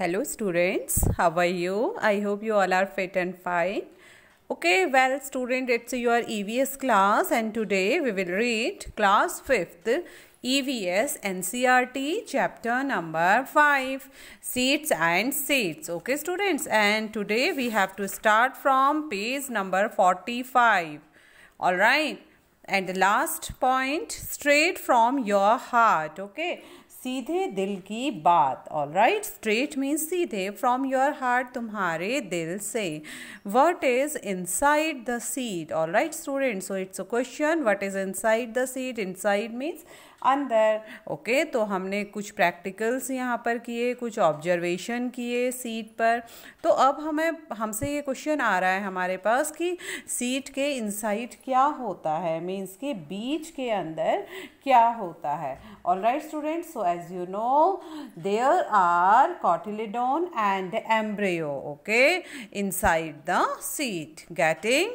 hello students how are you i hope you all are fit and fine okay well student it's your evs class and today we will read class 5th evs ncrt chapter number 5 seats and seats okay students and today we have to start from page number 45 all right and the last point straight from your heart okay सीधे दिल की बात all right straight means सीधे from your heart तुम्हारे दिल से what is inside the seed all right student so it's a question what is inside the seed side means अंदर okay तो हमने कुछ प्रैक्टिकल्स यहाँ पर किए कुछ ऑब्जर्वेशन किए सीट पर तो अब हमें हमसे ये क्वेश्चन आ रहा है हमारे पास कि सीट के इनसाइट क्या होता है मीन्स के बीच के अंदर क्या होता है all right student so as you know there are cotyledon and embryo okay inside the seed getting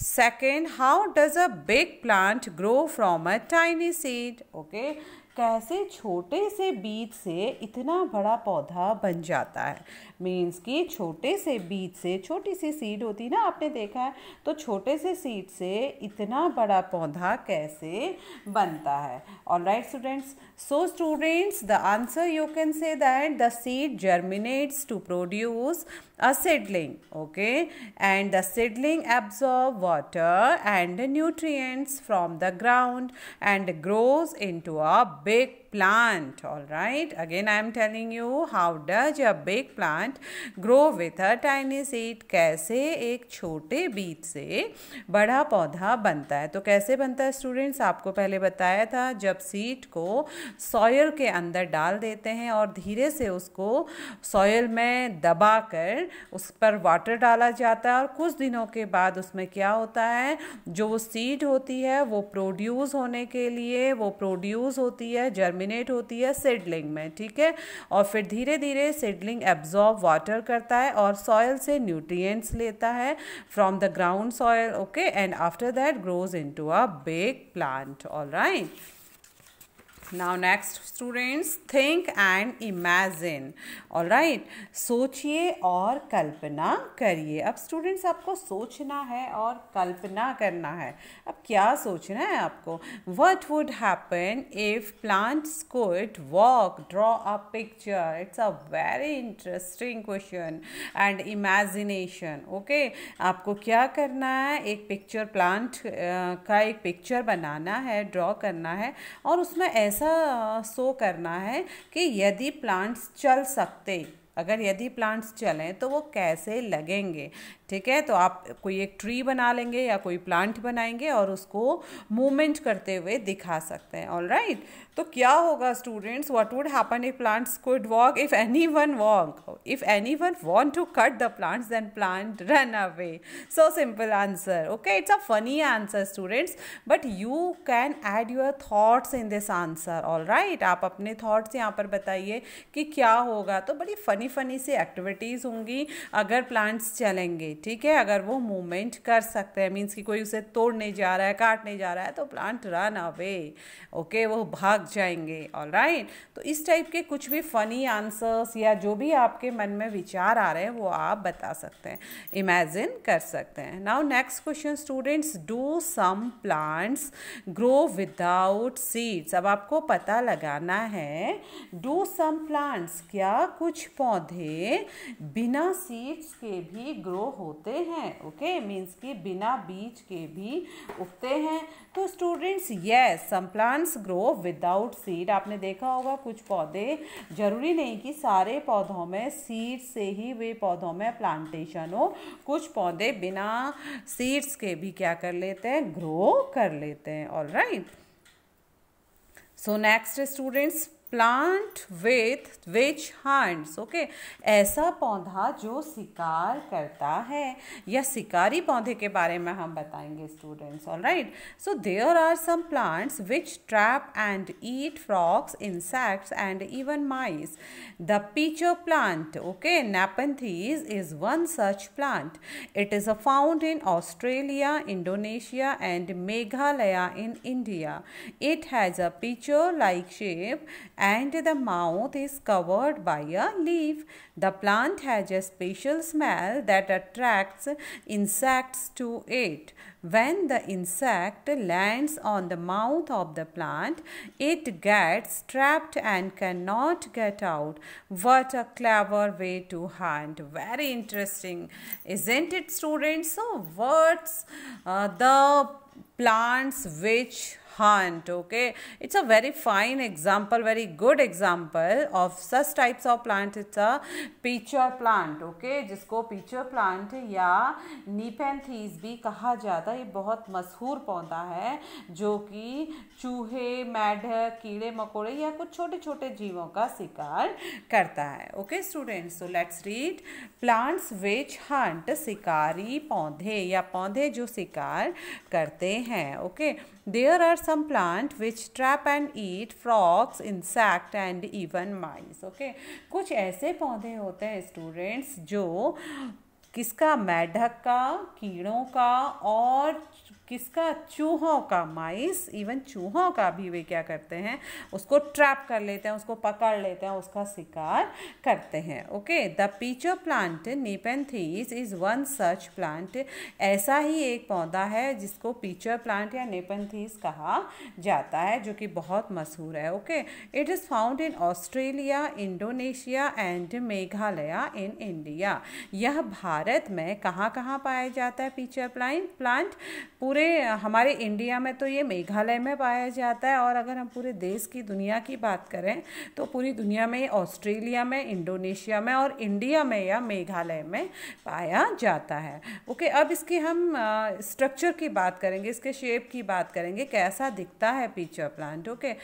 second how does a big plant grow from a tiny seed okay कैसे छोटे से बीज से इतना बड़ा पौधा बन जाता है मीन्स कि छोटे से बीज से छोटी सी सीड होती है ना आपने देखा है तो छोटे से सीड से इतना बड़ा पौधा कैसे बनता है all right students so students the answer you can say that the seed germinates to produce a seedling okay and the seedling absorb water and nutrients from the ground and grows into a big plant all right again i am telling you how does a big plant grow with a tiny seed कैसे एक छोटे बीज से बड़ा पौधा बनता है तो कैसे बनता है स्टूडेंट्स आपको पहले बताया था जब सीड को सॉयल के अंदर डाल देते हैं और धीरे से उसको सॉयल में दबा कर उस पर वाटर डाला जाता है और कुछ दिनों के बाद उसमें क्या होता है जो वो सीड होती है वो प्रोड्यूस होने के लिए वो प्रोड्यूस होती है जर्म जर्मिनेट होती है सिडलिंग में ठीक है और फिर धीरे धीरे सिडलिंग एब्जॉर्ब वाटर करता है और सॉयल से न्यूट्रिएंट्स लेता है from the ground soil okay and after that grows into a big plant all right now next students think and imagine all right सोचिए और कल्पना करिए अब स्टूडेंट्स आपको सोचना है और कल्पना करना है अब क्या सोचना है आपको what would happen if plants could walk draw a picture it's a very interesting question and imagination okay आपको क्या करना है एक पिक्चर प्लांट का एक पिक्चर बनाना है ड्रॉ करना है और उसमें ऐसा ऐसा शो करना है कि यदि प्लांट्स चल सकते अगर यदि प्लांट्स चलें तो वो कैसे लगेंगे ठीक है तो आप कोई एक ट्री बना लेंगे या कोई प्लांट बनाएंगे और उसको मूवमेंट करते हुए दिखा सकते हैं ऑल राइट right? तो क्या होगा students what would happen if plants could walk if anyone walk if anyone want to cut the plants then plant run away so simple answer okay it's a funny answer students but you can add your thoughts in this answer all right आप अपने thoughts यहाँ पर बताइए कि क्या होगा तो बड़ी फ़नी फ़नी सी एक्टिविटीज़ होंगी अगर प्लांट्स चलेंगे ठीक है अगर वो मूवमेंट कर सकते हैं मीन्स कि कोई उसे तोड़ने जा रहा है काटने जा रहा है तो प्लांट रन अवे ओके वो भाग भाग जाएंगे ऑल राइट right? तो इस टाइप के कुछ भी फ़नी आंसर्स या जो भी आपके मन में विचार आ रहे हैं वो आप बता सकते हैं इमेजिन कर सकते हैं now next question students do some plants grow without seeds अब आपको पता लगाना है डू सम प्लांट्स क्या कुछ पौधे बिना सीड्स के भी ग्रो होते हैं ओके okay? मीन्स कि बिना बीज के भी उगते हैं तो students yes some plants grow without without seed आपने देखा होगा कुछ पौधे ज़रूरी नहीं कि सारे पौधों में सीड से ही वे पौधों में प्लांटेशन हो कुछ पौधे बिना सीड्स के भी क्या कर लेते हैं ग्रो कर लेते हैं all right so next students plant with which hunts okay ऐसा पौधा जो शिकार करता है या शिकारी पौधे के बारे में हम बताएंगे students all right so there are some plants which trap and eat frogs insects and even mice the pitcher plant okay Nepenthes is one such plant it is a found in Australia Indonesia and Meghalaya in India it has a pitcher like shape and the mouth is covered by a leaf. The plant has a special smell that attracts insects to it. When the insect lands on the mouth of the plant, it gets trapped and cannot get out. What a clever way to hunt. Very interesting, isn't it students? So what's uh, the plants which hunt okay it's a very fine example very good example of such types of plant it's a pitcher plant okay जिसको pitcher plant या Nepenthes भी कहा जाता है ये बहुत मशहूर पौधा है जो कि चूहे मैड कीड़े मकोड़े या कुछ छोटे छोटे जीवों का शिकार करता है okay students so let's read plants which hunt शिकारी पौधे या पौधे जो शिकार करते हैं okay there are some plant which trap and eat frogs, insect and even mice. Okay, कुछ ऐसे पौधे होते हैं students जो किसका मेढक का कीड़ों का और किसका चूहों का माइस इवन चूहों का भी वे क्या करते हैं उसको ट्रैप कर लेते हैं उसको पकड़ लेते हैं उसका शिकार करते हैं okay the pitcher plant Nepenthes is one such plant ऐसा ही एक पौधा है जिसको पीचर प्लांट या नेपेंथीस कहा जाता है जो कि बहुत मशहूर है okay it is found in Australia Indonesia and Meghalaya in India यह भारत में कहाँ कहाँ पाया जाता है पीचर प्लांट प्लांट पूरे पूरे हमारे इंडिया में तो ये मेघालय में पाया जाता है और अगर हम पूरे देश की दुनिया की बात करें तो पूरी दुनिया में ऑस्ट्रेलिया में इंडोनेशिया में और इंडिया में या मेघालय में पाया जाता है ओके अब इसकी हम स्ट्रक्चर की बात करेंगे इसके शेप की बात करेंगे कैसा दिखता है pitcher plant okay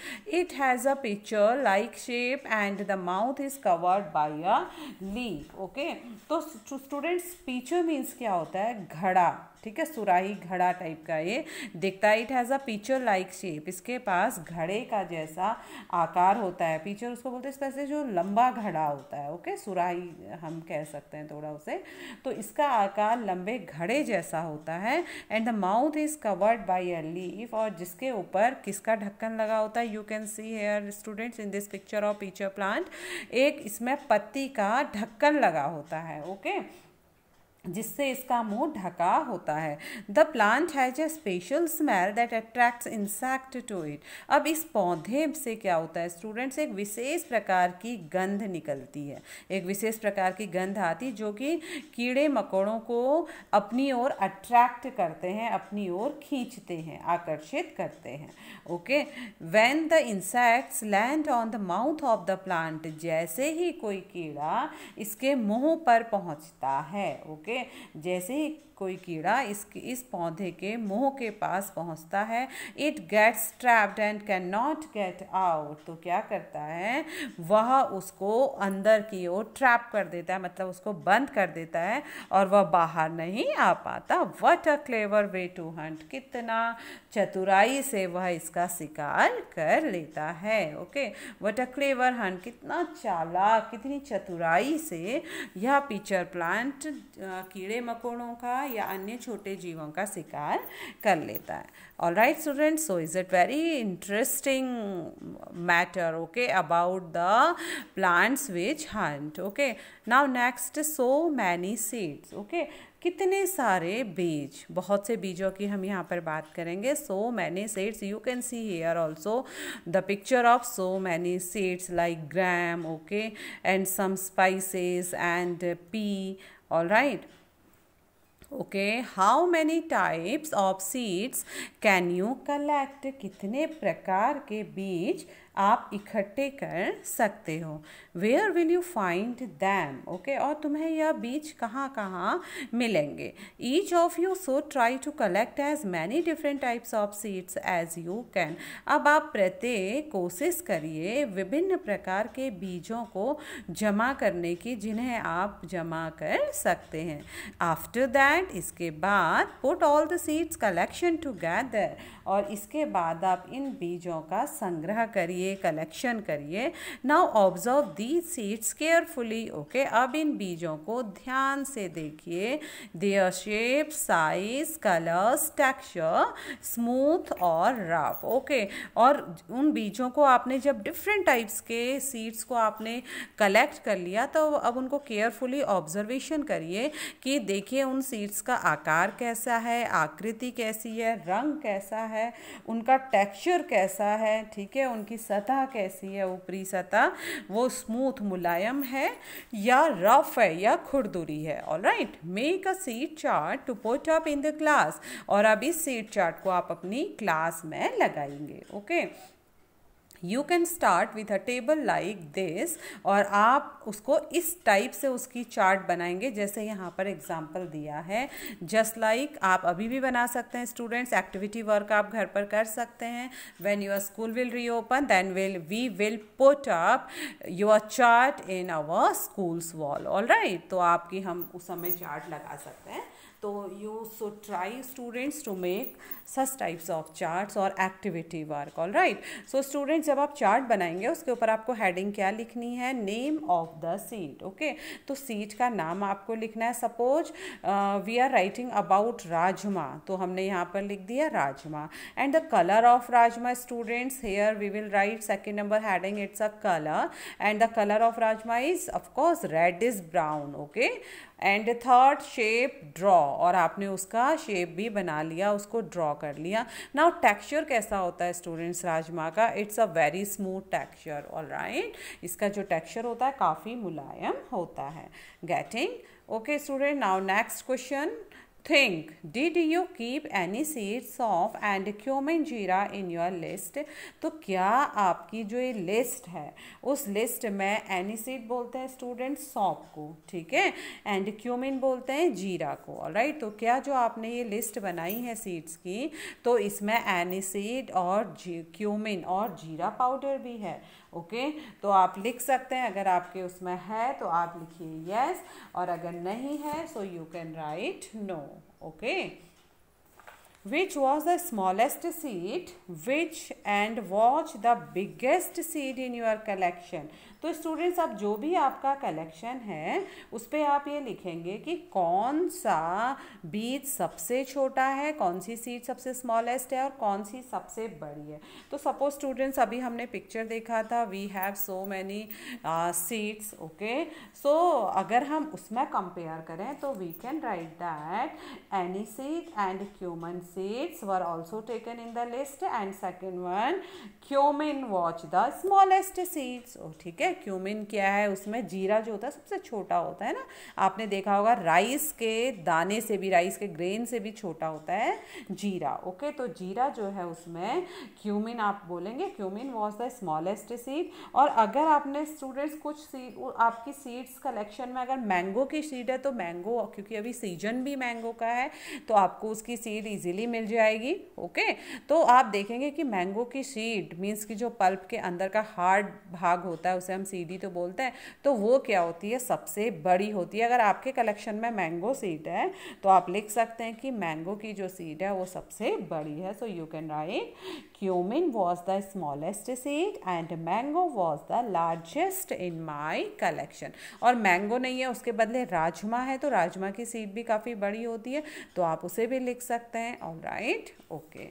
it has a pitcher like shape and the mouth is covered by a leaf okay तो स्टूडेंट्स पिक्चर मीन्स क्या होता है घड़ा ठीक है सुराही घड़ा टाइप का ये दिखता है it has a pitcher like shape इसके पास घड़े का जैसा आकार होता है पिक्चर उसको बोलते हैं इस तरह से जो लंबा घड़ा होता है ओके सुराही हम कह सकते हैं थोड़ा उसे तो इसका आकार लंबे घड़े जैसा होता है and the mouth is covered by a leaf और जिसके ऊपर किसका ढक्कन लगा होता है you can see here students in this picture of pitcher plant एक इसमें पत्ती का ढक्कन लगा होता है ओके okay? जिससे इसका मुंह ढका होता है the plant has a special smell that attracts insect to it अब इस पौधे से क्या होता है स्टूडेंट्स एक विशेष प्रकार की गंध निकलती है एक विशेष प्रकार की गंध आती जो कि कीड़े मकोड़ों को अपनी ओर अट्रैक्ट करते हैं अपनी ओर खींचते हैं आकर्षित करते हैं okay when the insects land on the mouth of the plant जैसे ही कोई कीड़ा इसके मुंह पर पहुंचता है ओके जैसे ही कोई कीड़ा इस इस पौधे के मुंह के पास पहुंचता है it gets trapped and can not get out तो क्या करता है वह उसको अंदर की ओर ट्रैप कर देता है मतलब उसको बंद कर देता है और वह बाहर नहीं आ पाता what a clever way to hunt कितना चतुराई से वह इसका शिकार कर लेता है okay what a clever hunt कितना चाला कितनी चतुराई से यह पिचर प्लांट कीड़े मकोड़ों का या अन्य छोटे जीवों का शिकार कर लेता है all right student so is it very interesting matter okay about the plants which hunt okay now next so many seeds okay कितने सारे बीज बहुत से बीजों की हम यहाँ पर बात करेंगे so many seeds you can see here also the picture of so many seeds like gram okay and some spices and pea all right okay how many types of seeds can you collect कितने प्रकार के बीज आप इकट्ठे कर सकते हो where will you find them okay और तुम्हें यह बीज कहाँ कहाँ मिलेंगे each of you so try to collect as many different types of seeds as you can अब आप प्रत्येक कोशिश करिए विभिन्न प्रकार के बीजों को जमा करने की जिन्हें आप जमा कर सकते हैं आफ्टर दैट इसके बाद put all the seeds collection together और इसके बाद आप इन बीजों का संग्रह करिए करिए कलेक्शन करिए now observe the seeds carefully okay अब इन बीजों को ध्यान से देखिए their shape size colours texture smooth और रफ ओके और उन बीजों को आपने जब डिफरेंट टाइप्स के सीड्स को आपने कलेक्ट कर लिया तो अब उनको केयरफुली ऑब्जर्वेशन करिए कि देखिए उन सीड्स का आकार कैसा है आकृति कैसी है रंग कैसा है उनका टेक्सचर कैसा है ठीक है उनकी सतह कैसी है ऊपरी सतह वो स्मूथ मुलायम है या रफ है या खुरदुरी है all right make a seed chart to put up in the class और अब इस सीट चार्ट को आप अपनी क्लास में लगाएंगे okay okay? You can start with a table like this और आप उसको इस टाइप से उसकी चार्ट बनाएंगे जैसे यहाँ पर एग्जाम्पल दिया है जस्ट लाइक like, आप अभी भी बना सकते हैं स्टूडेंट्स एक्टिविटी वर्क आप घर पर कर सकते हैं when your school will reopen then will we will put up your chart in our school's wall all right तो आपकी हम उस समय चार्ट लगा सकते हैं तो you so try students to make such types of charts और activity work all right so student जब आप चार्ट बनाएंगे उसके ऊपर आपको हेडिंग क्या लिखनी है name of the seed okay तो सीट का नाम आपको लिखना है suppose we are writing about rajma तो हमने यहाँ पर लिख दिया rajma and the colour of rajma students here we will write second number heading it's a colour and the colour of rajma is of course red is brown okay and third shape draw और आपने उसका shape भी बना लिया उसको ड्रॉ कर लिया now texture कैसा होता है स्टूडेंट्स राजमा का it's a very smooth texture all right इसका जो टेक्सचर होता है काफ़ी मुलायम होता है getting okay student now next question think did you keep any seeds of and cumin जीरा इन योर लिस्ट तो क्या आपकी जो ये लिस्ट है उस लिस्ट में एनी सीड बोलते हैं स्टूडेंट सौंप को ठीक है एंड क्यूमिन बोलते हैं जीरा को राइट तो क्या जो आपने ये लिस्ट बनाई है सीड्स की तो इसमें एनी सीड और क्यूमिन और जीरा पाउडर भी है ओके तो आप लिख सकते हैं अगर आपके उसमें है तो आप लिखिए यस और अगर नहीं है so you can write no okay which was the smallest seed which and watch the biggest seed in your collection तो स्टूडेंट्स आप जो भी आपका कलेक्शन है उस पर आप ये लिखेंगे कि कौन सा बीज सबसे छोटा है कौन सी सीट सबसे स्मॉलेस्ट है और कौन सी सबसे बड़ी है तो सपोज स्टूडेंट्स अभी हमने पिक्चर देखा था we have so many seeds okay so अगर हम उसमें कंपेयर करें तो we can write that aniseed and cumin seeds were also taken in the list and second one cumin was the smallest seeds ठीक है है cumin क्या है उसमें जीरा जो होता है सबसे छोटा होता है ना आपने देखा होगा राइस के दाने से भी राइस के ग्रेन से भी छोटा होता है जीरा ओके तो जीरा जो है उसमें क्यूमिन आप बोलेंगे cumin was the smallest seed और अगर आपने स्टूडेंट्स कुछ सीड आपकी सीड्स कलेक्शन में अगर मैंगो की सीड है तो मैंगो क्योंकि अभी सीजन भी मैंगो का है तो आपको उसकी सीड इजीली मिल जाएगी ओके तो आप देखेंगे कि मैंगो की सीड मींस कि जो पल्प के अंदर का हार्ड भाग होता है उसे एकदम सीधी तो बोलते हैं तो वो क्या होती है सबसे बड़ी होती है अगर आपके कलेक्शन में मैंगो सीड है तो आप लिख सकते हैं कि मैंगो की जो सीड है वो सबसे बड़ी है so you can write cumin was the smallest seed and mango was the largest in my collection और मैंगो नहीं है उसके बदले राजमा है तो राजमा की सीड भी काफ़ी बड़ी होती है तो आप उसे भी लिख सकते हैं all right okay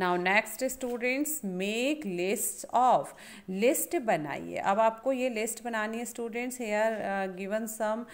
now next students make list of list बनाइए अब आपको ये लिस्ट बनानी है students here given some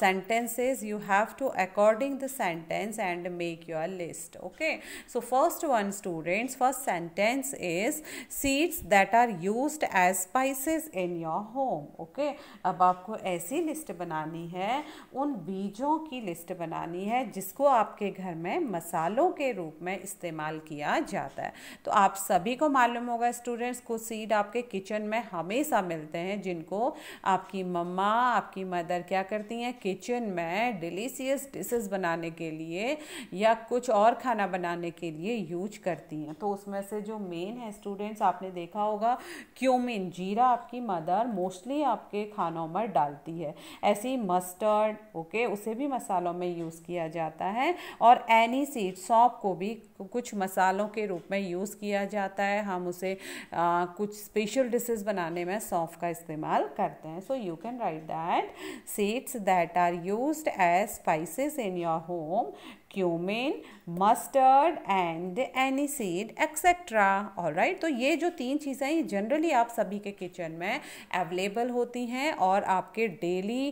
sentences you have to according the sentence and make your list okay so first one students first sentence is seeds that are use as spices in your home okay अब आपको ऐसी list बनानी है उन बीजों की list बनानी है जिसको आपके घर में मसालों के रूप में इस्तेमाल किया माना जाता है तो आप सभी को मालूम होगा स्टूडेंट्स को सीड आपके किचन में हमेशा मिलते हैं जिनको आपकी मम्मा आपकी मदर क्या करती हैं किचन में डिलीशियस डिशेस बनाने के लिए या कुछ और खाना बनाने के लिए यूज करती हैं तो उसमें से जो मेन है स्टूडेंट्स आपने देखा होगा क्यूमिन जीरा आपकी मदर मोस्टली आपके खानों में डालती है ऐसी मस्टर्ड ओके उसे भी मसालों में यूज़ किया जाता है और एनी सीड सौंप को भी कुछ मसालों के रूप में यूज़ किया जाता है हम उसे आ, कुछ स्पेशल डिशेस बनाने में सौंफ का इस्तेमाल करते हैं so you can write that seeds that are use as spices in your home cumin mustard and aniseed etcetera और राइट तो ये जो तीन चीज़ें हैं ये जनरली आप सभी के किचन में अवेलेबल होती हैं और आपके डेली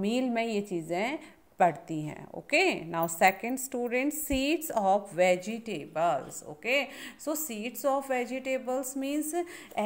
मील में ये चीज़ें पड़ती हैं okay now second student seeds of vegetables okay so seeds of vegetables means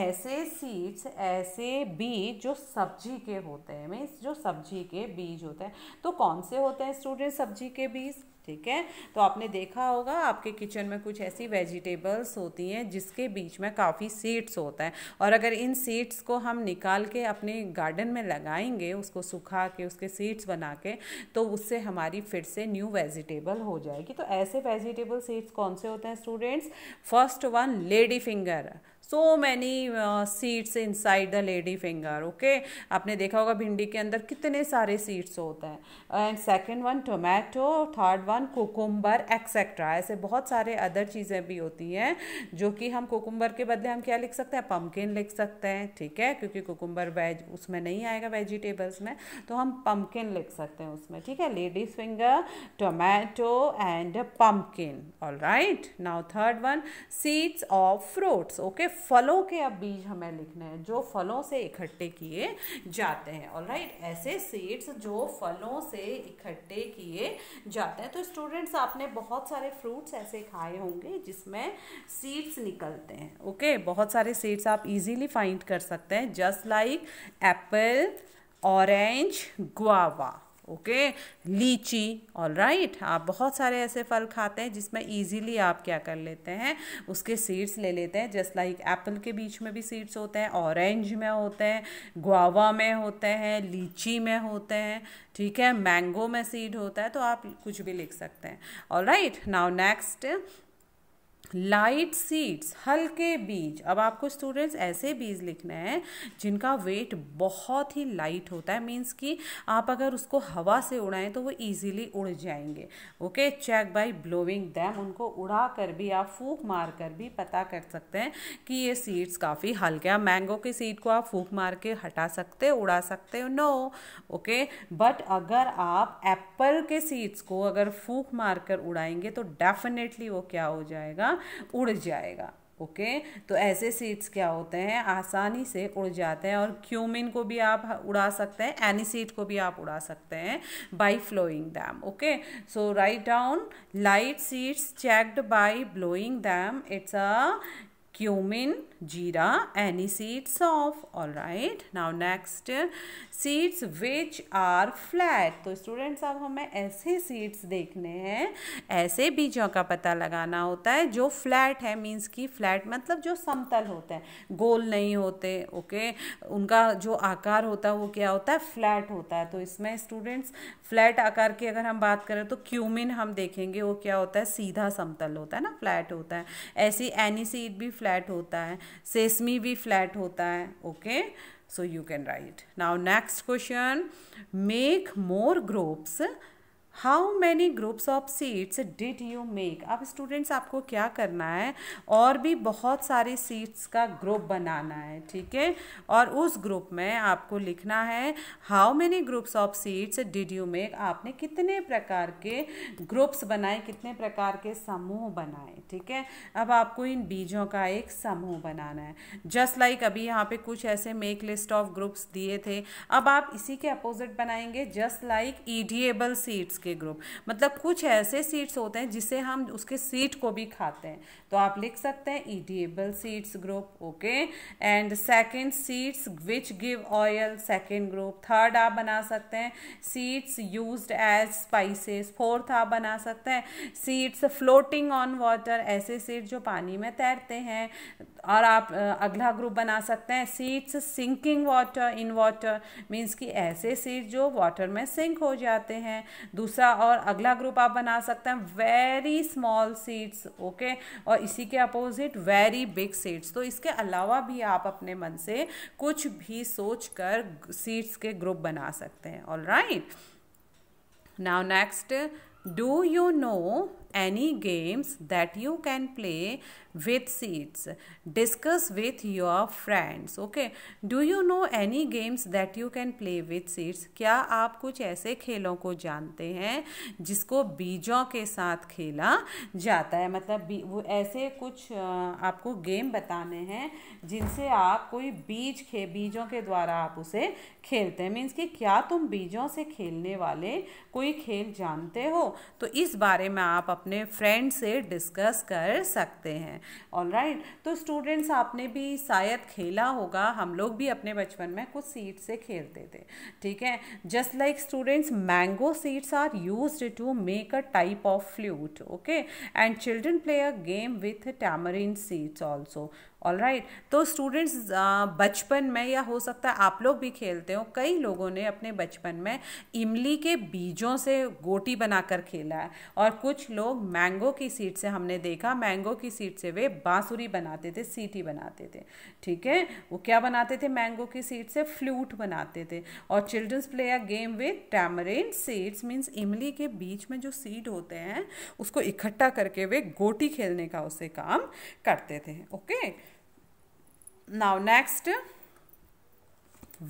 ऐसे सीड्स ऐसे बीज जो सब्जी के होते हैं मीन्स जो सब्जी के बीज होते हैं तो कौन से होते हैं स्टूडेंट सब्जी के बीज ठीक है तो आपने देखा होगा आपके किचन में कुछ ऐसी वेजिटेबल्स होती हैं जिसके बीच में काफ़ी सीड्स होता है और अगर इन सीड्स को हम निकाल के अपने गार्डन में लगाएंगे उसको सुखा के उसके सीड्स बना के तो उससे हमारी फिर से न्यू वेजिटेबल हो जाएगी तो ऐसे वेजिटेबल सीड्स कौन से होते हैं students first one lady finger so many seeds inside the lady finger okay आपने देखा होगा भिंडी के अंदर कितने सारे सीड्स होते हैं and second one tomato third one cucumber etcetera ऐसे बहुत सारे अदर चीज़ें भी होती हैं जो कि हम कोकुम्बर के बदले हम क्या लिख सकते हैं पम्पकिन लिख सकते हैं ठीक है क्योंकि कोकुम्बर वेज उसमें नहीं आएगा वेजिटेबल्स में तो हम पम्पकिन लिख सकते हैं उसमें ठीक है ladies finger tomato and pumpkin all right now third one seeds of fruits okay फलों के अब बीज हमें लिखने हैं जो फलों से इकट्ठे किए जाते हैं ऑल राइट ऐसे सीड्स जो फलों से इकट्ठे किए जाते हैं तो स्टूडेंट्स आपने बहुत सारे फ्रूट्स ऐसे खाए होंगे जिसमें सीड्स निकलते हैं ओके okay? बहुत सारे सीड्स आप इजीली फाइंड कर सकते हैं just like apple orange guava okay lychee all right आप बहुत सारे ऐसे फल खाते हैं जिसमें इजीली आप क्या कर लेते हैं उसके सीड्स ले लेते हैं जस्ट लाइक एप्पल के बीच में भी सीड्स होते हैं ऑरेंज में होते हैं गुआवा में होते हैं लीची में होते हैं ठीक है मैंगो में सीड होता है तो आप कुछ भी लिख सकते हैं all right now next light seeds हल्के बीज अब आपको स्टूडेंट्स ऐसे बीज लिखने हैं जिनका वेट बहुत ही लाइट होता है मीन्स कि आप अगर उसको हवा से उड़ाएं तो वो इजीली उड़ जाएंगे okay check by blowing them उनको उड़ा कर भी आप फूक मार कर भी पता कर सकते हैं कि ये सीड्स काफ़ी हल्के हैं मैंगो के सीड को आप फूक मार के हटा सकते हो उड़ा सकते हो नो ओके बट अगर आप एप्पल के सीड्स को अगर फूक मार कर उड़ाएंगे तो डेफिनेटली वो क्या हो जाएगा उड़ जाएगा ओके तो ऐसे सीड्स क्या होते हैं आसानी से उड़ जाते हैं और क्यूमिन को भी आप उड़ा सकते हैं एनी सीड को भी आप उड़ा सकते हैं by flowing them okay so write down light seeds checked by blowing them it's a cumin jeera aniseed of all right now next seeds which are flat तो स्टूडेंट्स अब हमें ऐसे सीड्स देखने हैं ऐसे बीजों का पता लगाना होता है जो फ्लैट है मीन्स की फ्लैट मतलब जो समतल होते हैं गोल नहीं होते ओके okay? उनका जो आकार होता है वो क्या होता है फ्लैट होता है तो इसमें स्टूडेंट्स फ्लैट आकार की अगर हम बात करें तो क्यूमिन हम देखेंगे वो क्या होता है सीधा समतल होता है ना फ्लैट होता है ऐसी एनी सीड भी फ्लैट फ्लैट होता है सेसमी भी फ्लैट होता है okay so you can write now next question make more groups how many groups of seeds did you make अब स्टूडेंट्स आपको क्या करना है और भी बहुत सारी सीट्स का ग्रुप बनाना है ठीक है और उस ग्रुप में आपको लिखना है how many groups of seeds did you make आपने कितने प्रकार के ग्रुप्स बनाए कितने प्रकार के समूह बनाए ठीक है अब आपको इन बीजों का एक समूह बनाना है जस्ट लाइक like अभी यहाँ पे कुछ ऐसे मेक लिस्ट ऑफ ग्रुप्स दिए थे अब आप इसी के अपोजिट बनाएंगे जस्ट लाइक ईडिएबल सीट्स के ग्रुप मतलब कुछ ऐसे सीड्स होते हैं जिसे हम उसके सीड को भी खाते हैं तो आप लिख सकते हैं edible seeds group okay and second seeds which give oil second group third आप बना सकते हैं seeds use as spices fourth आप बना सकते हैं सीड्स फ्लोटिंग ऑन वाटर ऐसे सीड्स जो पानी में तैरते हैं और आप अगला ग्रुप बना सकते हैं seeds sinking water in water means कि ऐसे सीड्स जो वाटर में सिंक हो जाते हैं दूसरा और अगला ग्रुप आप बना सकते हैं वेरी स्मॉल सीड्स ओके और इसी के अपोजिट वेरी बिग सीड्स तो इसके अलावा भी आप अपने मन से कुछ भी सोच कर सीड्स के ग्रुप बना सकते हैं all right now next do you know any games that you can play with seeds discuss with your friends okay do you know any games that you can play with seeds क्या आप कुछ ऐसे खेलों को जानते हैं जिसको बीजों के साथ खेला जाता है मतलब वो ऐसे कुछ आपको गेम बताने हैं जिनसे आप कोई बीज खे बीजों के द्वारा आप उसे खेलते हैं मीन्स कि क्या तुम बीजों से खेलने वाले कोई खेल जानते हो तो इस बारे में आप अपने अपने फ्रेंड से डिस्कस कर सकते हैं ऑल राइट right? तो स्टूडेंट्स आपने भी शायद खेला होगा हम लोग भी अपने बचपन में कुछ सीड्स से खेलते थे ठीक है just like students mango seeds are use to make a type of flute okay and children play a game with tamarind seeds also all right right. तो स्टूडेंट्स बचपन में या हो सकता है आप लोग भी खेलते हो कई लोगों ने अपने बचपन में इमली के बीजों से गोटी बनाकर खेला है और कुछ लोग मैंगो की सीट से हमने देखा मैंगो की सीट से वे बांसुरी बनाते थे सीटी बनाते थे ठीक है वो क्या बनाते थे मैंगो की सीट से फ्लूट बनाते थे और childrens play a game with tamarind seeds means इमली के बीच में जो सीड होते हैं उसको इकट्ठा करके वे गोटी खेलने का उससे काम करते थे okay okay? now next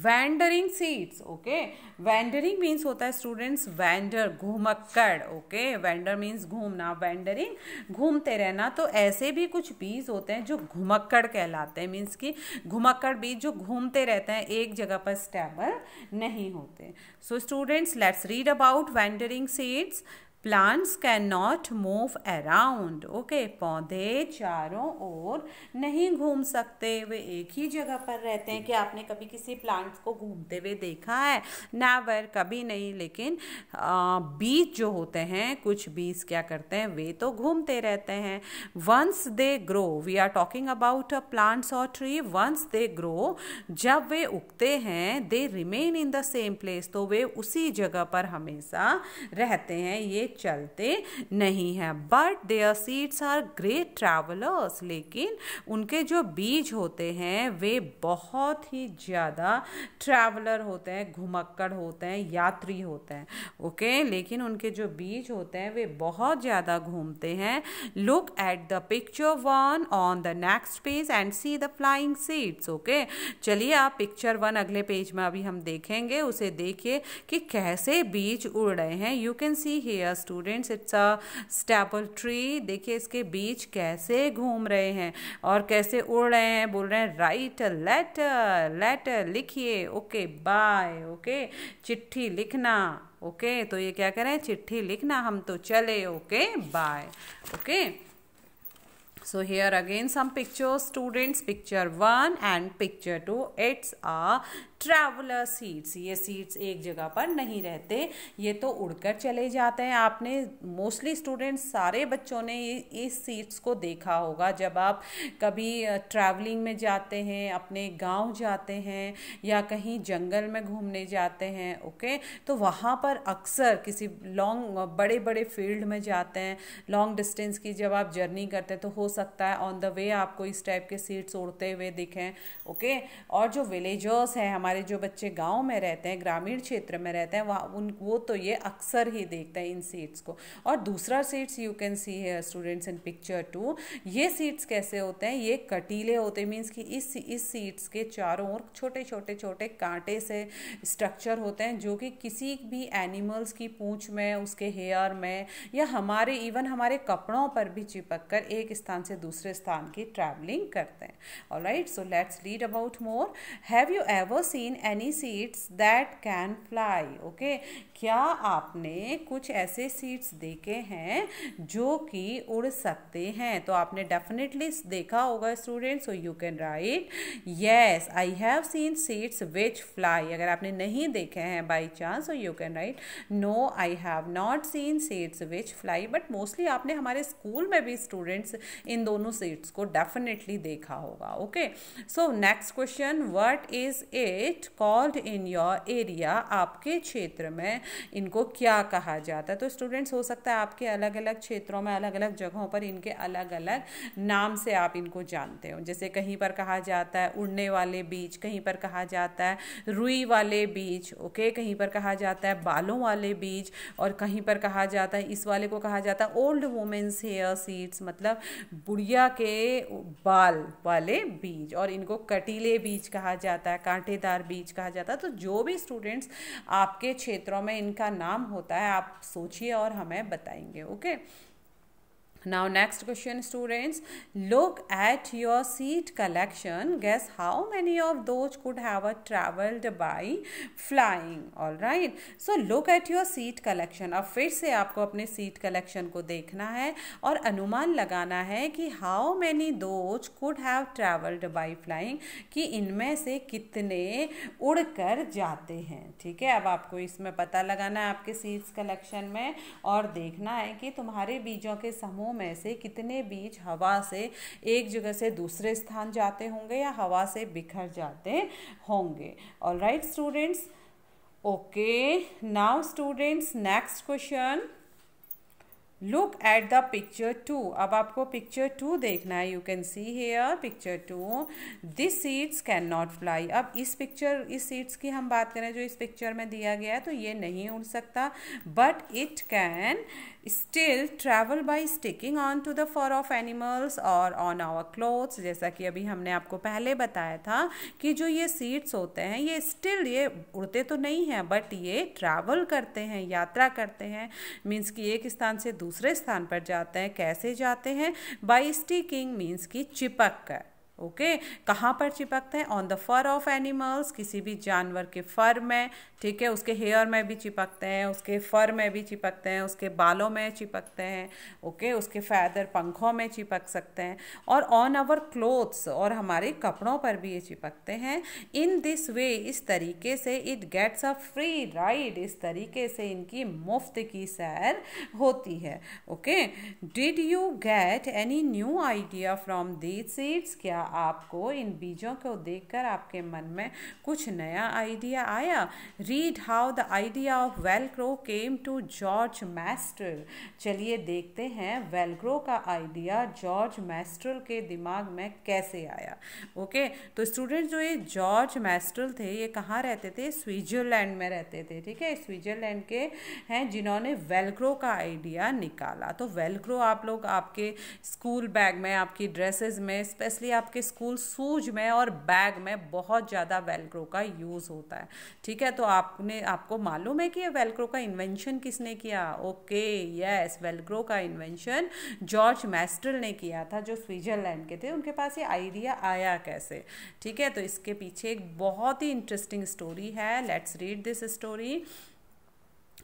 wandering seeds okay wandering means होता है स्टूडेंट्स वेंडर घूमक्कड़ ओके वेंडर मीन्स घूमना वैंडरिंग घूमते रहना तो ऐसे भी कुछ बीज होते हैं जो घुमक्कड़ कहलाते हैं मीन्स कि घुमक्कड़ बीज जो घूमते रहते हैं एक जगह पर स्टेबल नहीं होते so students let's read about wandering seeds plants can not move around okay पौधे चारों ओर नहीं घूम सकते वे एक ही जगह पर रहते हैं कि आपने कभी किसी प्लांट्स को घूमते हुए देखा है नेवर कभी नहीं लेकिन बीज जो होते हैं कुछ बीज क्या करते हैं वे तो घूमते रहते हैं once they grow we are talking about a plants और ट्री वंस दे ग्रो जब वे उगते हैं they remain in the same place तो वे उसी जगह पर हमेशा रहते हैं ये चलते नहीं हैं but their seeds are great travellers लेकिन उनके जो बीज होते हैं वे बहुत ही ज़्यादा ट्रैवलर होते हैं घुमक्कड़ होते हैं यात्री होते हैं ओके okay? लेकिन उनके जो बीज होते हैं वे बहुत ज़्यादा घूमते हैं look at the picture one on the next page and see the flying seeds okay चलिए आप पिक्चर वन अगले पेज में अभी हम देखेंगे उसे देखिए कि कैसे बीज उड़ रहे हैं you can see here students it's a staple tree देखिए इसके बीच कैसे घूम रहे हैं और कैसे उड़ रहे हैं बोल रहे हैं राइट लेटर लेटर लिखिए ओके बाय ओके चिट्ठी लिखना ओके okay, तो ये क्या कह रहे हैं चिट्ठी लिखना हम तो चले okay bye okay so here again some picture students picture one and picture two it's a traveller seeds ये सीड्स एक जगह पर नहीं रहते ये तो उड़कर चले जाते हैं आपने मोस्टली स्टूडेंट्स सारे बच्चों ने इस सीड्स को देखा होगा जब आप कभी ट्रैवलिंग में जाते हैं अपने गांव जाते हैं या कहीं जंगल में घूमने जाते हैं ओके तो वहाँ पर अक्सर किसी लॉन्ग बड़े बड़े फील्ड में जाते हैं लॉन्ग डिस्टेंस की जब आप जर्नी करते हैं तो हो सकता है ऑन द वे आपको इस टाइप के सीड्स उड़ते हुए दिखें ओके और जो विलेजर्स हैं हमारे हमारे जो बच्चे गांव में रहते हैं ग्रामीण क्षेत्र में रहते हैं वहाँ उन वो तो ये अक्सर ही देखते हैं इन सीड्स को और दूसरा सीड्स यू कैन सी है स्टूडेंट्स इन पिक्चर टू ये सीड्स कैसे होते हैं ये कटीले होते हैं मीन्स कि इस इस सीड्स के चारों ओर छोटे छोटे छोटे कांटे से स्ट्रक्चर होते हैं जो कि किसी भी एनिमल्स की पूँछ में उसके हेयर में या हमारे इवन हमारे कपड़ों पर भी चिपक कर एक स्थान से दूसरे स्थान की ट्रैवलिंग करते हैं और so let's read about more have you ever seen any seeds that can fly okay क्या आपने कुछ ऐसे सीड्स देखे हैं जो कि उड़ सकते हैं तो आपने डेफिनेटली देखा होगा students so you can write yes I have seen seeds which fly अगर आपने नहीं देखे हैं by chance so you can write no I have not seen seeds which fly but mostly आपने हमारे स्कूल में भी स्टूडेंट्स इन दोनों सीड्स को डेफिनेटली देखा होगा okay so next question what is a it called in your area आपके क्षेत्र में इनको क्या कहा जाता है तो स्टूडेंट्स हो सकता है आपके अलग अलग क्षेत्रों में अलग अलग जगहों पर इनके अलग अलग नाम से आप इनको जानते हो जैसे कहीं पर कहा जाता है उड़ने वाले बीज कहीं पर कहा जाता है रुई वाले बीज ओके कहीं पर कहा जाता है बालों वाले बीज और कहीं पर कहा जाता है इस वाले को कहा जाता है ओल्ड वुमेन्स हेयर सीड्स मतलब बुढ़िया के बाल वाले बीज और इनको कटीले बीज कहा जाता है कांटेदार हजार बीच कहा जाता है तो जो भी स्टूडेंट्स आपके क्षेत्रों में इनका नाम होता है आप सोचिए और हमें बताएंगे okay Now next question students, look at your seat collection. Guess how many of those could have traveled by flying. all right so look at your seat collection. अब फिर से आपको अपने seat collection को देखना है और अनुमान लगाना है कि how many those could have traveled by flying कि इनमें से कितने उड़कर जाते हैं ठीक है अब आपको इसमें पता लगाना है आपके सीट्स कलेक्शन में और देखना है कि तुम्हारे बीजों के समूह में से कितने बीज हवा से एक जगह से दूसरे स्थान जाते होंगे या हवा से बिखर जाते होंगे all right students okay now students next question look at the picture two अब आपको पिक्चर टू देखना है you can see here picture two this seeds can not fly अब इस पिक्चर इस सीड्स की हम बात करें जो इस पिक्चर में दिया गया है तो ये नहीं उड़ सकता but it can still travel by sticking on to the fur of animals और ऑन आवर क्लोथ्स जैसा कि अभी हमने आपको पहले बताया था कि जो ये सीड्स होते हैं ये स्टिल ये उड़ते तो नहीं हैं बट ये ट्रैवल करते हैं यात्रा करते हैं मीन्स कि एक स्थान से दूसरे स्थान पर जाते हैं कैसे जाते हैं बाई स्टिकिंग मीन्स कि चिपक कर ओके okay? कहाँ पर चिपकते हैं on the fur of animals किसी भी जानवर के फर में ठीक है उसके हेयर में भी चिपकते हैं उसके फर में भी चिपकते हैं उसके बालों में चिपकते हैं ओके okay? उसके फैदर पंखों में चिपक सकते हैं और ऑन आवर क्लोथ्स और हमारे कपड़ों पर भी ये चिपकते हैं इन दिस वे इस तरीके से it gets a free ride इस तरीके से इनकी मुफ्त की सैर होती है okay did you get any new idea from these seeds क्या आपको इन बीजों को देखकर आपके मन में कुछ नया आइडिया आया read how the idea of Velcro came to George Mestral चलिए देखते हैं वेलक्रो का आइडिया जॉर्ज मैस्ट्रल के दिमाग में कैसे आया ओके तो स्टूडेंट जो ये जॉर्ज मैस्ट्रल थे ये कहाँ रहते थे स्विट्जरलैंड में रहते थे ठीक है स्विट्जरलैंड के हैं जिन्होंने वेलक्रो का आइडिया निकाला तो वेलक्रो आप लोग आपके स्कूल बैग में आपकी ड्रेसेस में स्पेशली आपके आपके स्कूल सूज में और बैग में बहुत ज़्यादा वेलक्रो का यूज़ होता है ठीक है तो आपने आपको मालूम है कि ये वेलक्रो का इन्वेंशन किसने किया ओके यस वेलक्रो का इन्वेंशन जॉर्ज मैस्टल ने किया था जो स्विट्ज़रलैंड के थे उनके पास ये आइडिया आया कैसे ठीक है तो इसके पीछे एक बहुत ही इंटरेस्टिंग स्टोरी है let's read this story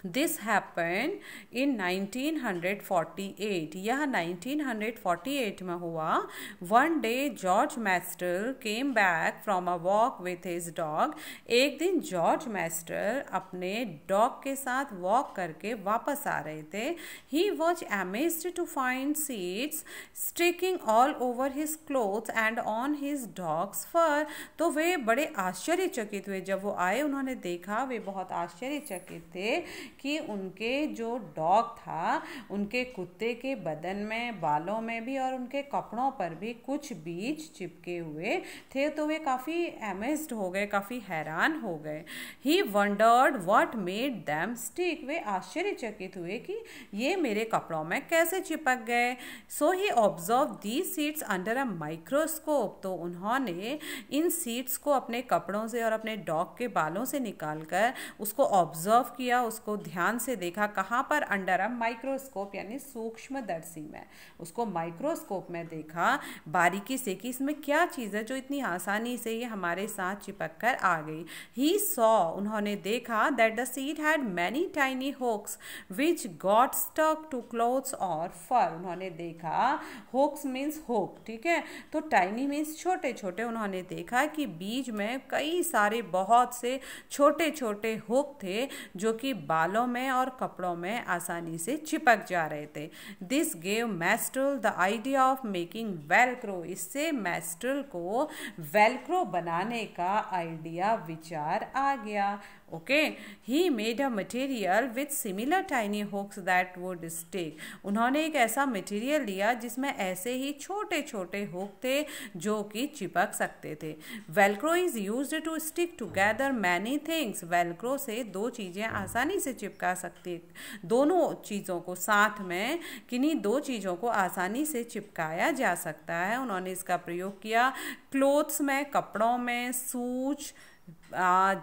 this happen in 1948 यह 1948 में हुआ one day George Mestral came back from a walk with his dog एक दिन जॉर्ज मैस्टर अपने डॉग के साथ वॉक करके वापस आ रहे थे he was amazed to find seeds sticking all over his cloth and on his dog's fur तो वे बड़े आश्चर्यचकित हुए जब वो आए उन्होंने देखा वे बहुत आश्चर्यचकित थे कि उनके जो डॉग था उनके कुत्ते के बदन में बालों में भी और उनके कपड़ों पर भी कुछ बीज चिपके हुए थे तो वे काफ़ी एमेस्ड हो गए काफ़ी हैरान हो गए he wondered what made them stick वे आश्चर्यचकित हुए कि ये मेरे कपड़ों में कैसे चिपक गए so he observe the seeds under a microscope तो उन्होंने इन सीट्स को अपने कपड़ों से और अपने डॉग के बालों से निकाल कर उसको ऑब्जर्व किया उसको उसको ध्यान से देखा कहाँ पर अंडर अ माइक्रोस्कोप यानी सूक्ष्म दर्शी में उसको माइक्रोस्कोप में देखा बारीकी से कि इसमें क्या चीज़ है जो इतनी आसानी से ये हमारे साथ चिपक कर आ गई ही सॉ उन्होंने देखा that the seed had many tiny hooks which got stuck to clothes और फर उन्होंने देखा होक्स मीन्स होक ठीक है तो टाइनी मीन्स छोटे छोटे उन्होंने देखा कि बीज में कई सारे बहुत से छोटे छोटे होक थे जो कि बा बालों में और कपड़ों में आसानी से चिपक जा रहे थे this gave Mestral the idea of making Velcro इससे मैस्ट्रल को वेलक्रो बनाने का आइडिया विचार आ गया okay he made a material with similar tiny hooks that would stick उन्होंने एक ऐसा material लिया जिसमें ऐसे ही छोटे छोटे hook थे जो कि चिपक सकते थे velcro is used to stick together many things velcro से दो चीज़ें आसानी से चिपका सकती दोनों चीज़ों को साथ में किन्हीं दो चीज़ों को आसानी से चिपकाया जा सकता है उन्होंने इसका प्रयोग किया क्लोथ्स में कपड़ों में सूच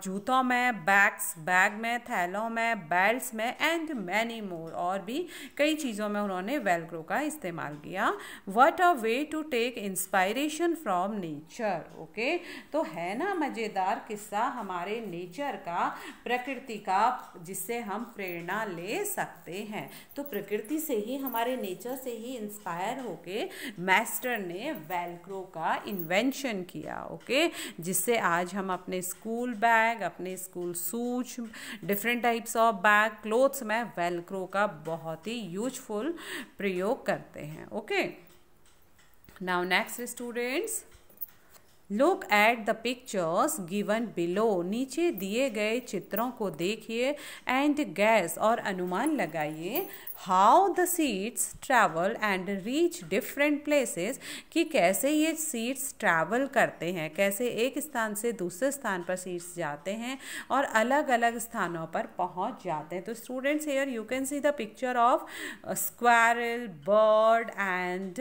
जूतों में बैग्स बैग में थैलों में बेल्ट में एंड मैनी मोर और भी कई चीज़ों में उन्होंने वेलक्रो का इस्तेमाल किया what a way to take inspiration from nature okay तो है ना मज़ेदार किस्सा हमारे नेचर का प्रकृति का जिससे हम प्रेरणा ले सकते हैं तो प्रकृति से ही हमारे नेचर से ही इंस्पायर होके मैस्टर ने वेलक्रो का इन्वेंशन किया ओके जिससे आज हम अपने स्कूल स्कूल बैग अपने school shoes different types of bag clothes में वेलक्रो का बहुत ही यूजफुल प्रयोग करते हैं okay now next students look at the pictures given below नीचे दिए गए चित्रों को देखिए एंड गैस और अनुमान लगाइए how the seeds travel and reach different places कि कैसे ये सीड्स ट्रैवल करते हैं कैसे एक स्थान से दूसरे स्थान पर सीड्स जाते हैं और अलग अलग स्थानों पर पहुंच जाते हैं तो students here you can see the picture of squirrel bird and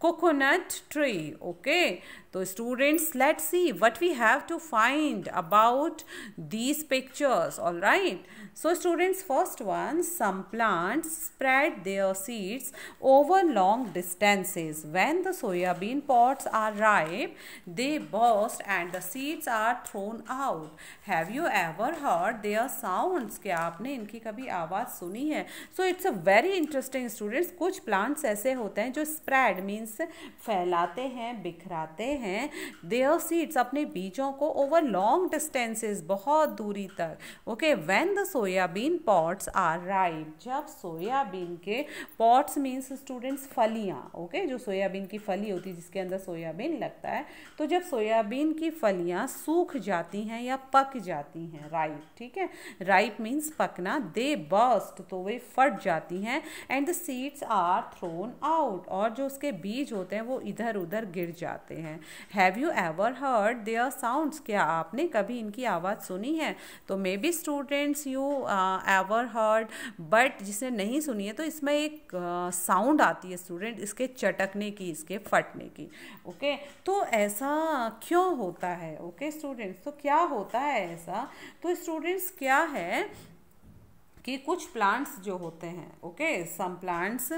coconut tree okay तो students friends, let's see what we have to find about these pictures, alright. So students, first one, some plants spread their seeds over long distances. When the soya bean pods are ripe, they burst and the seeds are thrown out. Have you ever heard their sounds? क्या आपने इनकी कभी आवाज़ सुनी है So, it's a very interesting, students. कुछ plants ऐसे होते हैं जो spread means फैलाते हैं बिखराते हैं देयर सीड्स अपने बीजों को ओवर लॉन्ग डिस्टेंसेस बहुत दूरी तक okay when the soybean pods are ripe जब सोयाबीन के पॉट्स मीन्स स्टूडेंट्स फलियाँ ओके okay? जो सोयाबीन की फली होती है जिसके अंदर सोयाबीन लगता है तो जब सोयाबीन की फलियाँ सूख जाती हैं या पक जाती हैं राइप ठीक है राइप मीन्स पकना दे बस्ट तो वे फट जाती हैं and the seeds are thrown out और जो उसके बीज होते हैं वो इधर उधर गिर जाते हैं have you ever heard their sounds क्या आपने कभी इनकी आवाज़ सुनी है तो maybe students you ever heard but जिसने नहीं सुनी है तो इसमें एक साउंड uh, आती है स्टूडेंट इसके चटकने की इसके फटने की ओके okay? तो ऐसा क्यों होता है ओके okay, स्टूडेंट्स तो क्या होता है ऐसा तो स्टूडेंट्स क्या है कि कुछ प्लांट्स जो होते हैं ओके सम प्लांट्स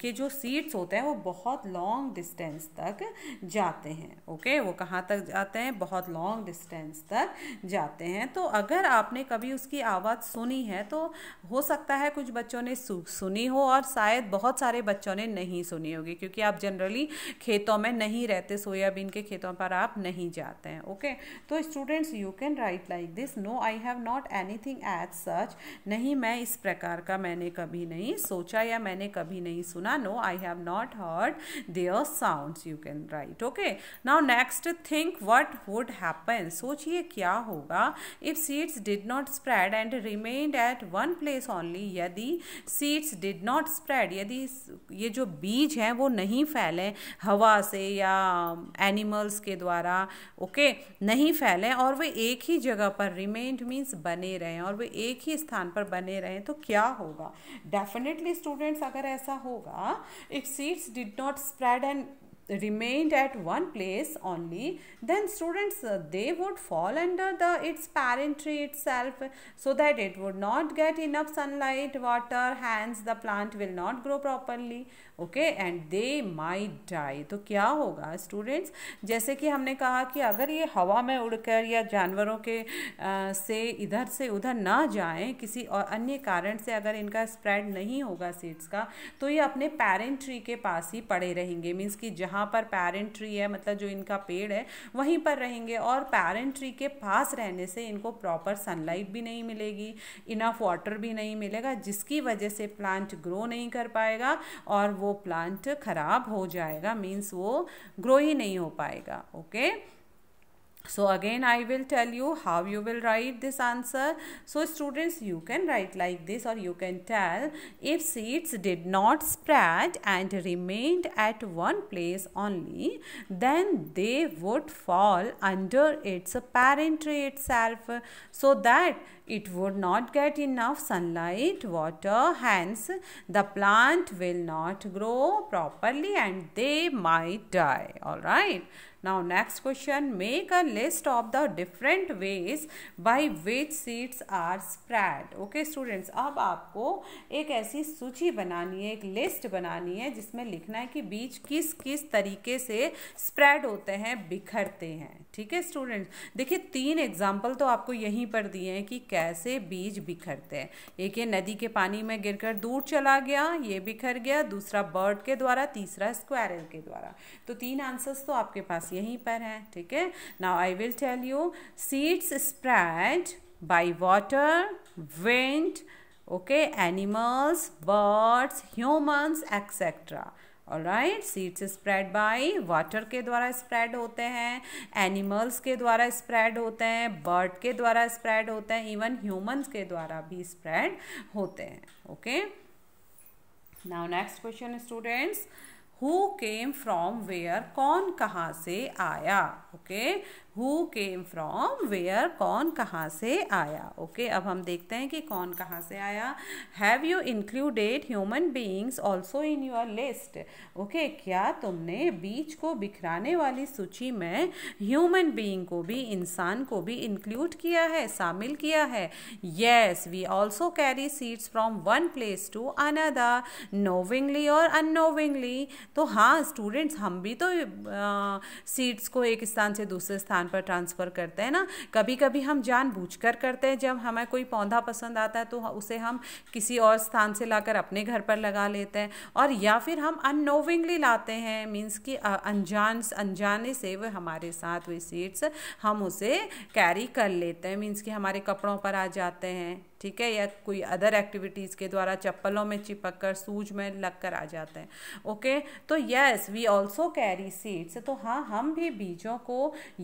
के जो सीड्स होते हैं वो बहुत लॉन्ग डिस्टेंस तक जाते हैं ओके okay? वो कहाँ तक जाते हैं बहुत लॉन्ग डिस्टेंस तक जाते हैं तो अगर आपने कभी उसकी आवाज़ सुनी है तो हो सकता है कुछ बच्चों ने सुनी हो और शायद बहुत सारे बच्चों ने नहीं सुनी होगी क्योंकि आप जनरली खेतों में नहीं रहते सोयाबीन के खेतों पर आप नहीं जाते हैं ओके okay? तो students you can write like this no I have not anything as such आज नहीं मैं इस प्रकार का मैंने कभी नहीं सोचा या मैंने कभी नहीं सुना no I have not heard their sounds you can write okay now next think what would happen सोचिए क्या होगा if seeds did not spread and remained at one place only यदि सीड्स डिड नॉट स्प्रेड यदि ये जो बीज हैं वो नहीं फैले हवा से या एनिमल्स के द्वारा ओके okay, नहीं फैले और वे एक ही जगह पर रिमेन्ड मीन्स बने रहें और वे एक ही स्थान पर बने रहें तो क्या होगा डेफिनेटली स्टूडेंट्स अगर ऐसा होगा if seeds did not spread and remained at one place only then students uh, they would fall under the its parent tree itself so that it would not get enough sunlight water hence the plant will not grow properly okay and they may die तो क्या होगा students जैसे कि हमने कहा कि अगर ये हवा में उड़कर या जानवरों के आ, से इधर से उधर ना जाएं किसी और अन्य कारण से अगर इनका स्प्रेड नहीं होगा सीड्स का तो ये अपने पेरेंट ट्री के पास ही पड़े रहेंगे मीन्स कि जहाँ पर पेरेंट ट्री है मतलब जो इनका पेड़ है वहीं पर रहेंगे और पेरेंट ट्री के पास रहने से इनको प्रॉपर सनलाइट भी नहीं मिलेगी इनफ वाटर भी नहीं मिलेगा जिसकी वजह से प्लांट ग्रो नहीं कर पाएगा और वो प्लांट ख़राब हो जाएगा मीन्स वो ग्रो ही नहीं हो पाएगा okay okay? so again i will tell you how you will write this answer so students you can write like this or you can tell if seeds did not spread and remained at one place only then they would fall under its parent tree itself so that it would not get enough sunlight water hence the plant will not grow properly and they might die all right Now next question make a list of the different ways by which seeds are spread. Okay students अब आपको एक ऐसी सूची बनानी है एक list बनानी है जिसमें लिखना है कि बीज किस किस तरीके से स्प्रेड होते हैं बिखरते हैं ठीक है स्टूडेंट्स देखिए तीन एग्जाम्पल तो आपको यहीं पर दिए हैं कि कैसे बीज बिखरते हैं एक ये नदी के पानी में गिरकर दूर चला गया ये बिखर गया दूसरा बर्ड के द्वारा तीसरा स्क्वायरल के द्वारा तो तीन आंसर्स तो आपके पास यहीं पर हैं ठीक है now I will tell you seeds spread by water wind okay animals birds humans etcetera और right seeds spread by water के द्वारा स्प्रेड होते हैं एनिमल्स के द्वारा स्प्रेड होते हैं बर्ड के द्वारा स्प्रेड होते हैं इवन ह्यूमंस के द्वारा भी स्प्रेड होते हैं okay now next question students who came from where कौन कहाँ से आया okay who came from where कौन कहाँ से आया ओके okay, अब हम देखते हैं कि कौन कहाँ से आया have you included human beings also in your list okay क्या तुमने बीच को बिखराने वाली सूची में ह्यूमन बींग को भी इंसान को भी इंक्लूड किया है शामिल किया है yes we also carry seeds from one place to another knowingly और अनोविंगली तो हाँ स्टूडेंट्स हम भी तो सीड्स को एक स्थान से दूसरे स्थान स्थान पर ट्रांसफ़र करते हैं ना कभी कभी हम जानबूझकर करते हैं जब हमें कोई पौधा पसंद आता है तो उसे हम किसी और स्थान से लाकर अपने घर पर लगा लेते हैं और या फिर हम अनोविंगली लाते हैं मीन्स कि अनजान अनजाने से वह हमारे साथ वे सीड्स हम उसे कैरी कर लेते हैं मीन्स कि हमारे कपड़ों पर आ जाते हैं ठीक है या कोई अदर एक्टिविटीज़ के द्वारा चप्पलों में चिपक कर सूज में लग कर आ जाते हैं ओके तो yes we also carry seeds तो हाँ हम भी बीजों को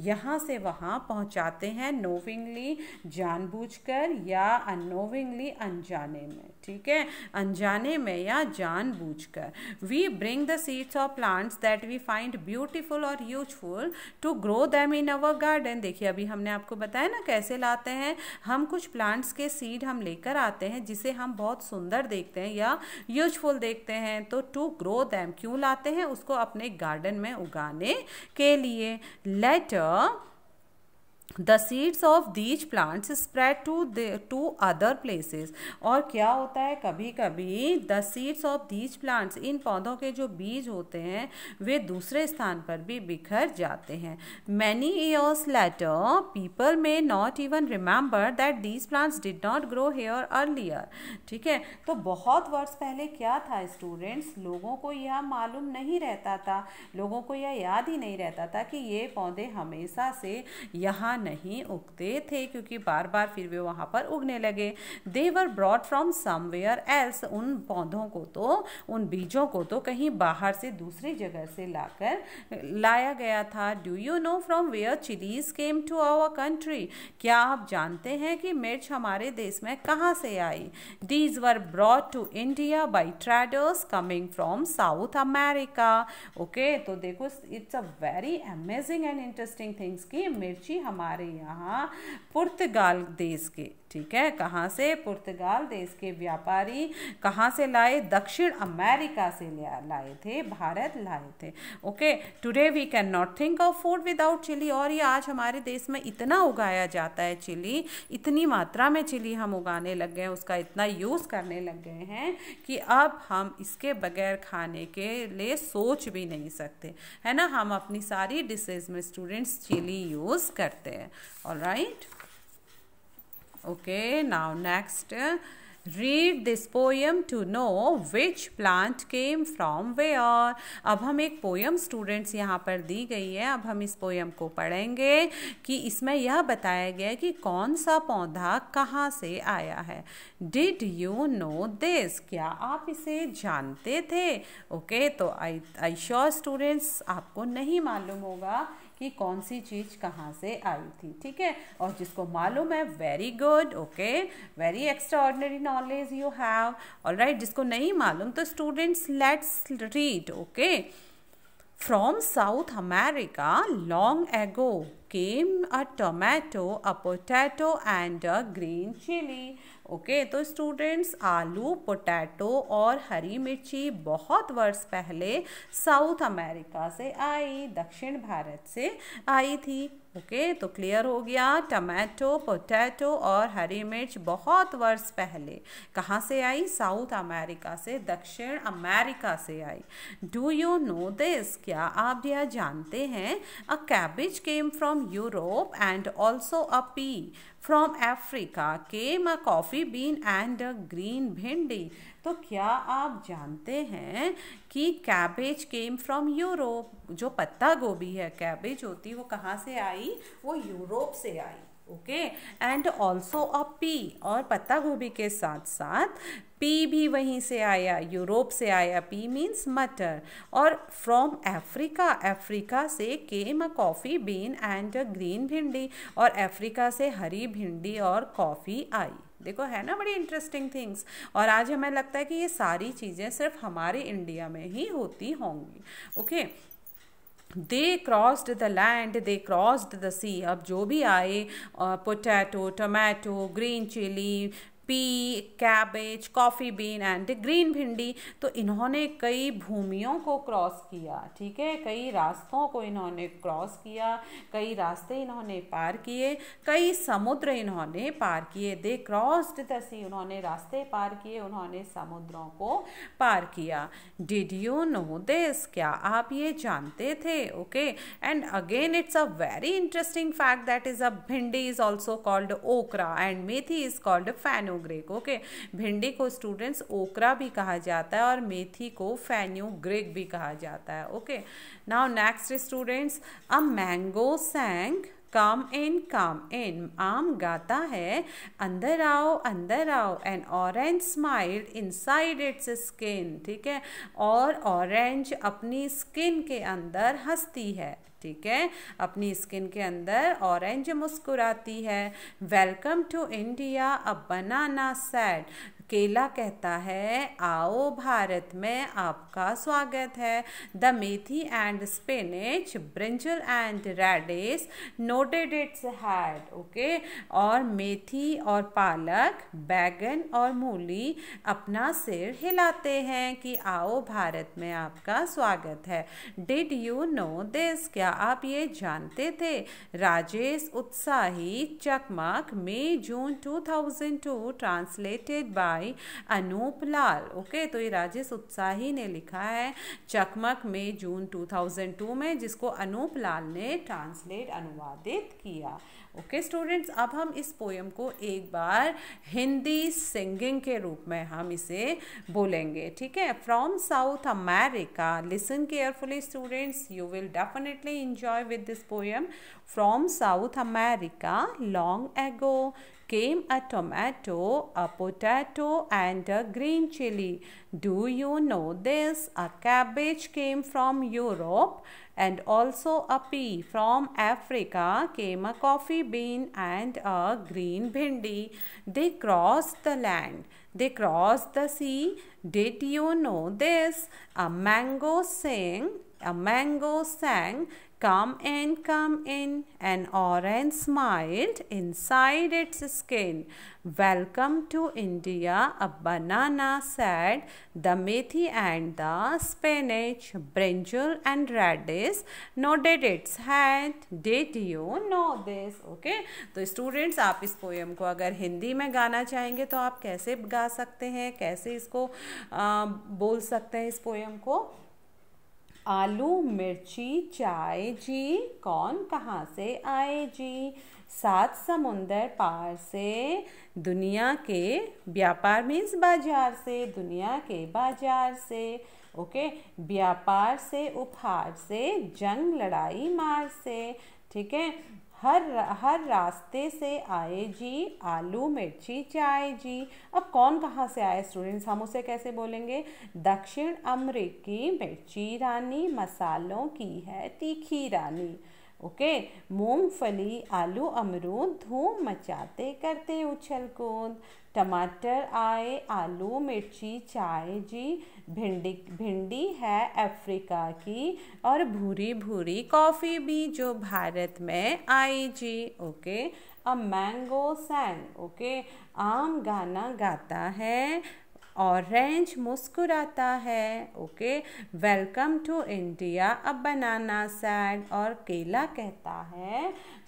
यहाँ से वहाँ पहुँचाते हैं नोविंगली जानबूझकर या अनोविंगली अनजाने में ठीक है अनजाने में या जानबूझकर we bring the seeds of plants that we find beautiful और useful to grow them in our garden देखिए अभी हमने आपको बताया ना कैसे लाते हैं हम कुछ प्लांट्स के सीड हम लेकर आते हैं जिसे हम बहुत सुंदर देखते हैं या यूजफुल देखते हैं तो टू ग्रो दैम क्यों लाते हैं उसको अपने गार्डन में उगाने के लिए later the seeds of these plants spread to to other places और क्या होता है कभी कभी the seeds of these plants इन पौधों के जो बीज होते हैं वे दूसरे स्थान पर भी बिखर जाते हैं many years later people may not even remember that these plants did not grow here earlier ठीक है तो बहुत वर्ष पहले क्या था स्टूडेंट्स लोगों को यह मालूम नहीं रहता था लोगों को यह याद ही नहीं रहता था कि ये पौधे हमेशा से यहाँ नहीं उगते थे क्योंकि बार बार फिर वे वहाँ पर उगने लगे they were brought from somewhere else उन पौधों को तो उन बीजों को तो कहीं बाहर से दूसरी जगह से लाकर लाया गया था do you know from where chilies came to our country क्या आप जानते हैं कि मिर्च हमारे देश में कहाँ से आई these were brought to India by traders coming from South America okay तो देखो it's a very amazing and interesting things कि मिर्ची हमारे हमारे यहाँ पुर्तगाल देश के ठीक है कहाँ से पुर्तगाल देश के व्यापारी कहाँ से लाए दक्षिण अमेरिका से लाए थे भारत लाए थे okay today we can not think of food without chili और ये आज हमारे देश में इतना उगाया जाता है चिली इतनी मात्रा में चिली हम उगाने लग गए हैं उसका इतना यूज़ करने लग गए हैं कि अब हम इसके बगैर खाने के लिए सोच भी नहीं सकते है ना हम अपनी सारी डिशेज में स्टूडेंट्स चिली यूज़ करते हैं all right right? Okay, now next. Read this poem to know which plant came from where अब हम एक पोएम स्टूडेंट्स यहाँ पर दी गई है अब हम इस पोएम को पढ़ेंगे कि इसमें यह बताया गया है कि कौन सा पौधा कहाँ से आया है डिड यू नो दिस क्या आप इसे जानते थे ओके okay, तो आई आई श्योर स्टूडेंट्स आपको नहीं मालूम होगा कि कौन सी चीज़ कहाँ से आई थी ठीक है और जिसको मालूम है very good okay very extraordinary knowledge you have all right जिसको नहीं मालूम तो students let's read okay okay? From South America long ago came a tomato, a potato and a green chili. okay, तो students, आलू potato और हरी मिर्ची बहुत वर्ष पहले South America से आई दक्षिण भारत से आई थी ओके okay, तो क्लियर हो गया टमाटो पोटैटो और हरी मिर्च बहुत वर्ष पहले कहाँ से आई साउथ अमेरिका से दक्षिण अमेरिका से आई डू यू नो दिस क्या आप यह जानते हैं a cabbage came from Europe and also a pea from Africa came a coffee bean and a green bhindi तो क्या आप जानते हैं कि कैबेज केम फ्रॉम यूरोप जो पत्ता गोभी है कैबेज होती वो कहाँ से आई वो यूरोप से आई okay and also a pea और पत्ता गोभी के साथ साथ पी भी वहीं से आया यूरोप से आया पी मीन्स मटर और फ्रॉम अफ्रीका अफ्रीका से came a coffee bean and green bhindi और अफ्रीका से हरी भिंडी और कॉफ़ी आई देखो है ना बड़ी इंटरेस्टिंग थिंग्स और आज हमें लगता है कि ये सारी चीज़ें सिर्फ हमारे इंडिया में ही होती होंगी okay they crossed the land they crossed the sea अब जो भी आए potato tomato green chili pea cabbage coffee bean and green bhindi तो इन्होंने कई भूमियों को क्रॉस किया ठीक है कई रास्तों को इन्होंने क्रॉस किया कई रास्ते इन्होंने पार किए कई समुद्र इन्होंने पार किए दे क्रॉस्ड द सी उन्होंने रास्ते पार किए उन्होंने समुद्रों को पार किया डिड यू नो दिस क्या आप ये जानते थे okay and again it's a very interesting fact that is a bhindi is also called okra and methi is called fenu fenugreek okay भिंडी को स्टूडेंट्स ओकरा भी कहा जाता है और मेथी को फेन्यूग्रेक भी कहा जाता है okay now next students a mango sang come in come in आम गाता है अंदर आओ अंदर आओ and orange smiled inside its skin ठीक है और ऑरेंज अपनी स्किन के अंदर हंसती है ठीक है अपनी स्किन के अंदर ऑरेंज मुस्कुराती है welcome to India a banana said केला कहता है आओ भारत में आपका स्वागत है the methi and spinach brinjal and radish nodded its head okay और मेथी और पालक बैगन और मूली अपना सिर हिलाते हैं कि आओ भारत में आपका स्वागत है डिड यू नो दिस क्या आप ये जानते थे राजेश उत्साही चकमक मई जून 2002 ट्रांसलेटेड बाय भाई अनूप लाल ओके तो ये राजेश उत्साही ने लिखा है चकमक में जून 2002 में जिसको अनूप लाल ने ट्रांसलेट अनुवादित किया ओके स्टूडेंट्स अब हम इस पोएम को एक बार हिंदी सिंगिंग के रूप में हम इसे बोलेंगे ठीक है from South America listen carefully students you will definitely enjoy with this poem from South America long ago came a tomato, a potato and a green chili. Do you know this? A cabbage came from Europe and also a pea from Africa came a coffee bean and a green bhindi. They crossed the land. They crossed the sea. Did you know this? A mango sang. A mango sang. Come in, come in. An orange smiled inside its skin. Welcome to India, a banana said. The methi and the spinach, brinjal and radish nodded its head. Did you know this? Okay. तो students आप इस poem को अगर हिंदी में गाना चाहेंगे तो आप कैसे गा सकते हैं कैसे इसको आ, बोल सकते हैं इस पोएम को आलू मिर्ची चाय जी कौन कहाँ से आए जी सात समुंदर पार से दुनिया के व्यापार मीन्स बाजार से दुनिया के बाजार से ओके व्यापार से उपहार से जंग लड़ाई मार से ठीक है हर हर रास्ते से आए जी आलू मिर्ची चाय जी अब कौन कहाँ से आए स्टूडेंट्स हम उसे कैसे बोलेंगे दक्षिण अमरीकी मिर्ची रानी मसालों की है तीखी रानी ओके मूंगफली आलू अमरूद धूम मचाते करते उछल कूद टमाटर आए आलू मिर्ची चाय जी भिंडी भिंडी है अफ्रीका की और भूरी भूरी कॉफ़ी भी जो भारत में आई जी okay a mango sang okay आम गाना गाता है ऑरेंज मुस्कुराता है okay welcome to India a banana said और केला कहता है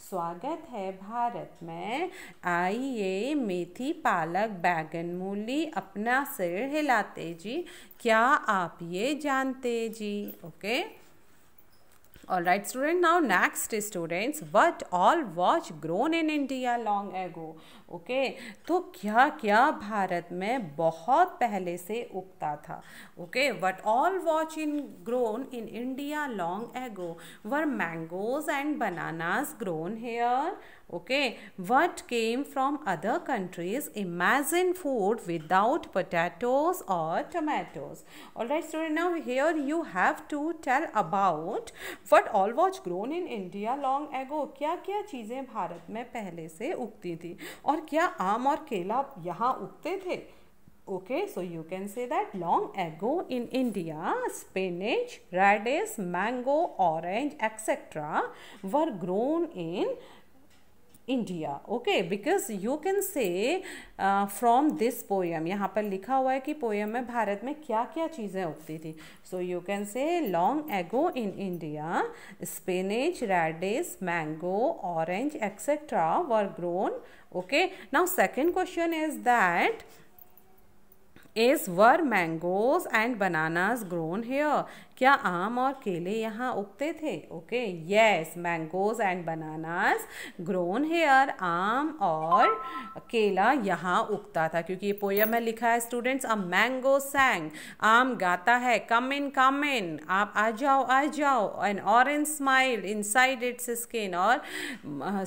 स्वागत है भारत में आइए मेथी पालक बैगन मूली अपना सिर हिलाते जी क्या आप ये जानते जी okay all right student now next students what all was grown in India long ago okay तो क्या क्या भारत में बहुत पहले से उगता था okay what all was in grown in India long ago were mangoes and bananas grown here okay what came from other countries imagine food without potatoes or tomatoes all right so now here you have to tell about what all was grown in india long ago क्या क्या चीज़ें भारत में पहले से उगती थी और क्या आम और केला यहाँ उगते थे okay so you can say that long ago in india spinach radish mango orange etc were grown in India okay because you can say from this poem यहाँ पर लिखा हुआ है कि पोएम में भारत में क्या क्या चीज़ें उगती थी so you can say long ago in India spinach radish mango orange etcetera were grown okay now second question is that is were mangoes and bananas grown here क्या आम और केले यहाँ उगते थे okay yes mangoes and bananas grown here आम और केला यहाँ उगता था क्योंकि ये पोयम में लिखा है स्टूडेंट्स अ मैंगो सैंग आम गाता है कम इन कम इन आप आ जाओ आ जाओ an orange smile inside its skin और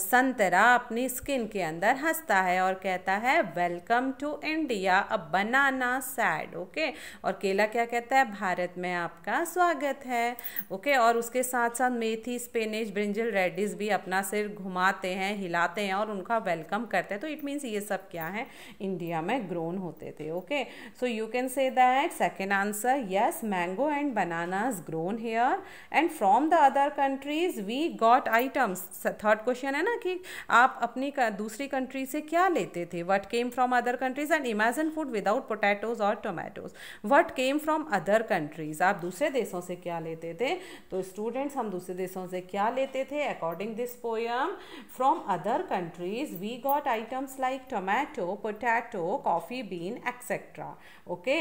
संतरा अपनी स्किन के अंदर हंसता है और कहता है welcome to India a banana said okay और केला क्या कहता है भारत में आपका स्वागत स्वागत है ओके और उसके साथ साथ मेथी स्पेनिश ब्रिंजल रेडिस भी अपना सिर घुमाते हैं हिलाते हैं और उनका वेलकम करते हैं तो इट मीन्स ये सब क्या है इंडिया में ग्रोन होते थे okay so you can say that second answer yes mango and bananas grown here and from the other countries we got items third question है ना कि आप अपनी दूसरी कंट्री से क्या लेते थे what came from other countries and imagine food without potatoes और tomatoes what came from other countries आप दूसरे देश देशों से क्या लेते थे तो स्टूडेंट्स हम दूसरे देशों से क्या लेते थे according this poem from other countries we got items like tomato potato coffee bean etcetera okay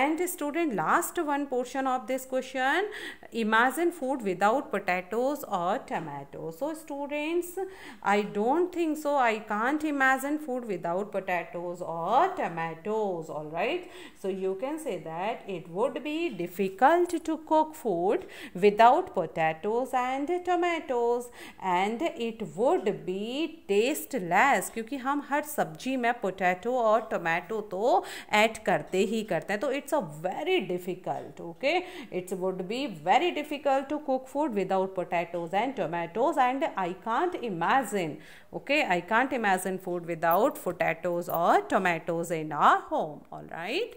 and student last one portion of this question imagine food without potatoes और tomato so students I don't think so I can't imagine food without potatoes और tomatoes all right so you can say that it would be difficult to cook food without potatoes and tomatoes and it would be tasteless क्योंकि हम हर सब्जी में potato और tomato तो add करते ही करते हैं तो it's a very difficult okay it's would be very difficult to cook food without potatoes and tomatoes and I can't imagine okay I can't imagine food without potatoes और tomatoes in our home all right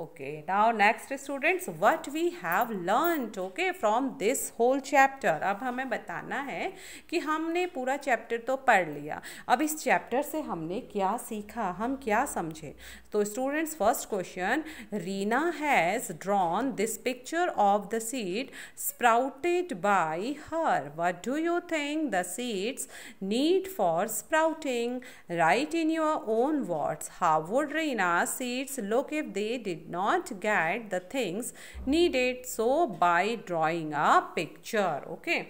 okay now next students what we have learn okay from this whole chapter अब हमें बताना है कि हमने पूरा chapter तो पढ़ लिया अब इस चैप्टर से हमने क्या सीखा हम क्या समझे तो students first question Reena has drawn this picture of the seed sprouted by her what do you think the seeds need for sprouting write in your own words how would Reena seeds look if they did not get the things needed so by drawing a picture okay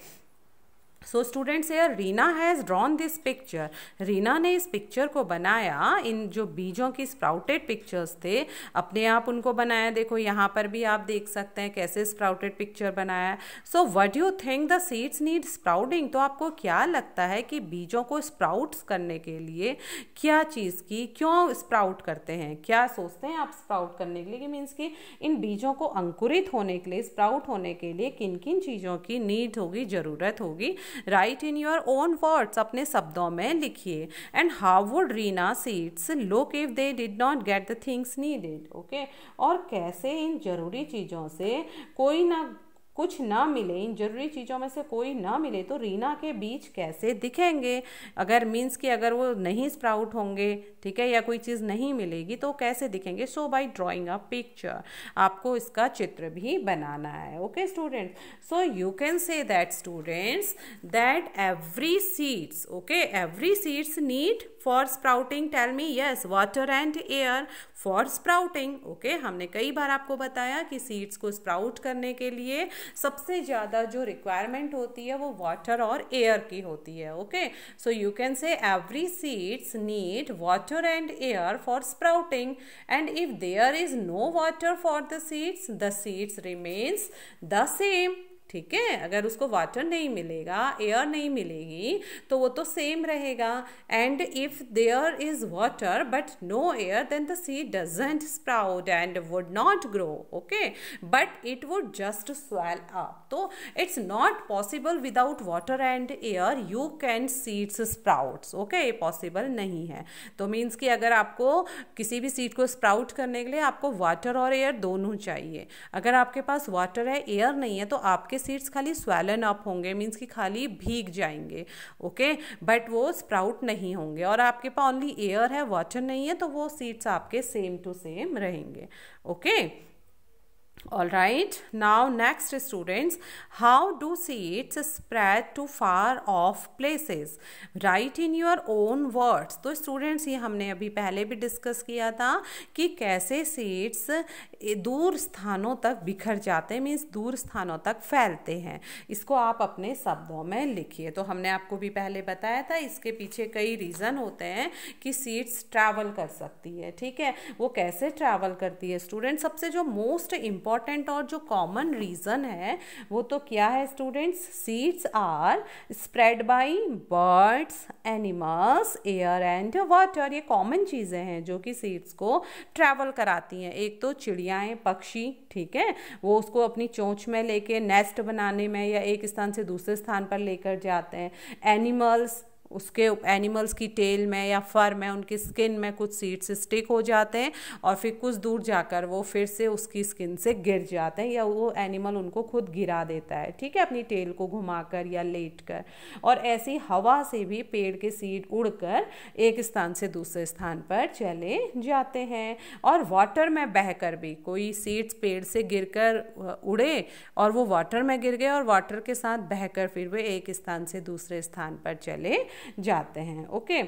so students here Reena has drawn this picture Reena ने इस picture को बनाया इन जो बीजों की sprouted pictures थे अपने आप उनको बनाया देखो यहाँ पर भी आप देख सकते हैं कैसे स्प्राउटेड पिक्चर बनाया so what you think the seeds need sprouting तो आपको क्या लगता है कि बीजों को स्प्राउट्स करने के लिए क्या चीज़ की क्यों स्प्राउट करते हैं क्या सोचते हैं आप स्प्राउट करने के लिए मीन्स कि इन बीजों को अंकुरित होने के लिए स्प्राउट होने के लिए किन किन चीज़ों की नीड होगी ज़रूरत होगी write in your own words अपने शब्दों में लिखिए and how would Reena seeds look if they did not get the things needed okay और कैसे इन ज़रूरी चीज़ों से कोई ना कुछ ना मिले इन ज़रूरी चीज़ों में से कोई ना मिले तो रीना के बीच कैसे दिखेंगे अगर मीन्स कि अगर वो नहीं स्प्राउट होंगे ठीक है या कोई चीज़ नहीं मिलेगी तो कैसे दिखेंगे so by drawing a picture आपको इसका चित्र भी बनाना है okay student so you can say that students that every seeds okay every seeds need for sprouting tell me yes water and air for sprouting okay हमने कई बार आपको बताया कि सीड्स को स्प्राउट करने के लिए सबसे ज़्यादा जो रिक्वायरमेंट होती है वो वाटर और एयर की होती है okay so you can say every seeds need water water and air for sprouting and if there is no water for the seeds the seeds remains the same ठीक है अगर उसको वाटर नहीं मिलेगा एयर नहीं मिलेगी तो वो तो सेम रहेगा and if there is water but no air then the seed doesn't sprout and would not grow okay but it would just swell up तो it's not possible without water and air you can seeds sprouts okay ये possible नहीं है तो means कि अगर आपको किसी भी सीड को स्प्राउट करने के लिए आपको वाटर और एयर दोनों चाहिए अगर आपके पास वाटर है एयर नहीं है तो आपके सीड्स खाली स्वेलन अप होंगे मीन्स कि खाली भीग जाएंगे ओके बट वो स्प्राउट नहीं होंगे और आपके पास ओनली एयर है वाटर नहीं है तो वो सीड्स आपके सेम टू सेम रहेंगे okay okay? all right now next students how do seeds spread to far off places write in your own words तो students ये हमने अभी पहले भी discuss किया था कि कैसे seeds दूर स्थानों तक बिखर जाते means दूर स्थानों तक फैलते हैं इसको आप अपने शब्दों में लिखिए तो हमने आपको भी पहले बताया था इसके पीछे कई रीज़न होते हैं कि seeds travel कर सकती है ठीक है वो कैसे travel करती है students सबसे जो most important इम्पॉर्टेंट और जो कॉमन रीज़न है वो तो क्या है students seeds are spread by birds animals air and water ये कॉमन चीज़ें हैं जो कि सीड्स को ट्रैवल कराती हैं एक तो चिड़ियाएँ पक्षी ठीक है वो उसको अपनी चोंच में लेके नेस्ट बनाने में या एक स्थान से दूसरे स्थान पर लेकर जाते हैं एनिमल्स उसके एनिमल्स की टेल में या फर में उनकी स्किन में कुछ सीड्स स्टिक हो जाते हैं और फिर कुछ दूर जाकर वो फिर से उसकी स्किन से गिर जाते हैं या वो एनिमल उनको खुद गिरा देता है ठीक है अपनी टेल को घुमाकर या लेट कर और ऐसी हवा से भी पेड़ के सीड उड़कर एक स्थान से दूसरे स्थान पर चले जाते हैं और वाटर में बहकर भी कोई सीड्स पेड़ से गिर उड़े और वो वाटर में गिर गए और वाटर के साथ बहकर फिर वे एक स्थान से दूसरे स्थान पर चले जाते हैं okay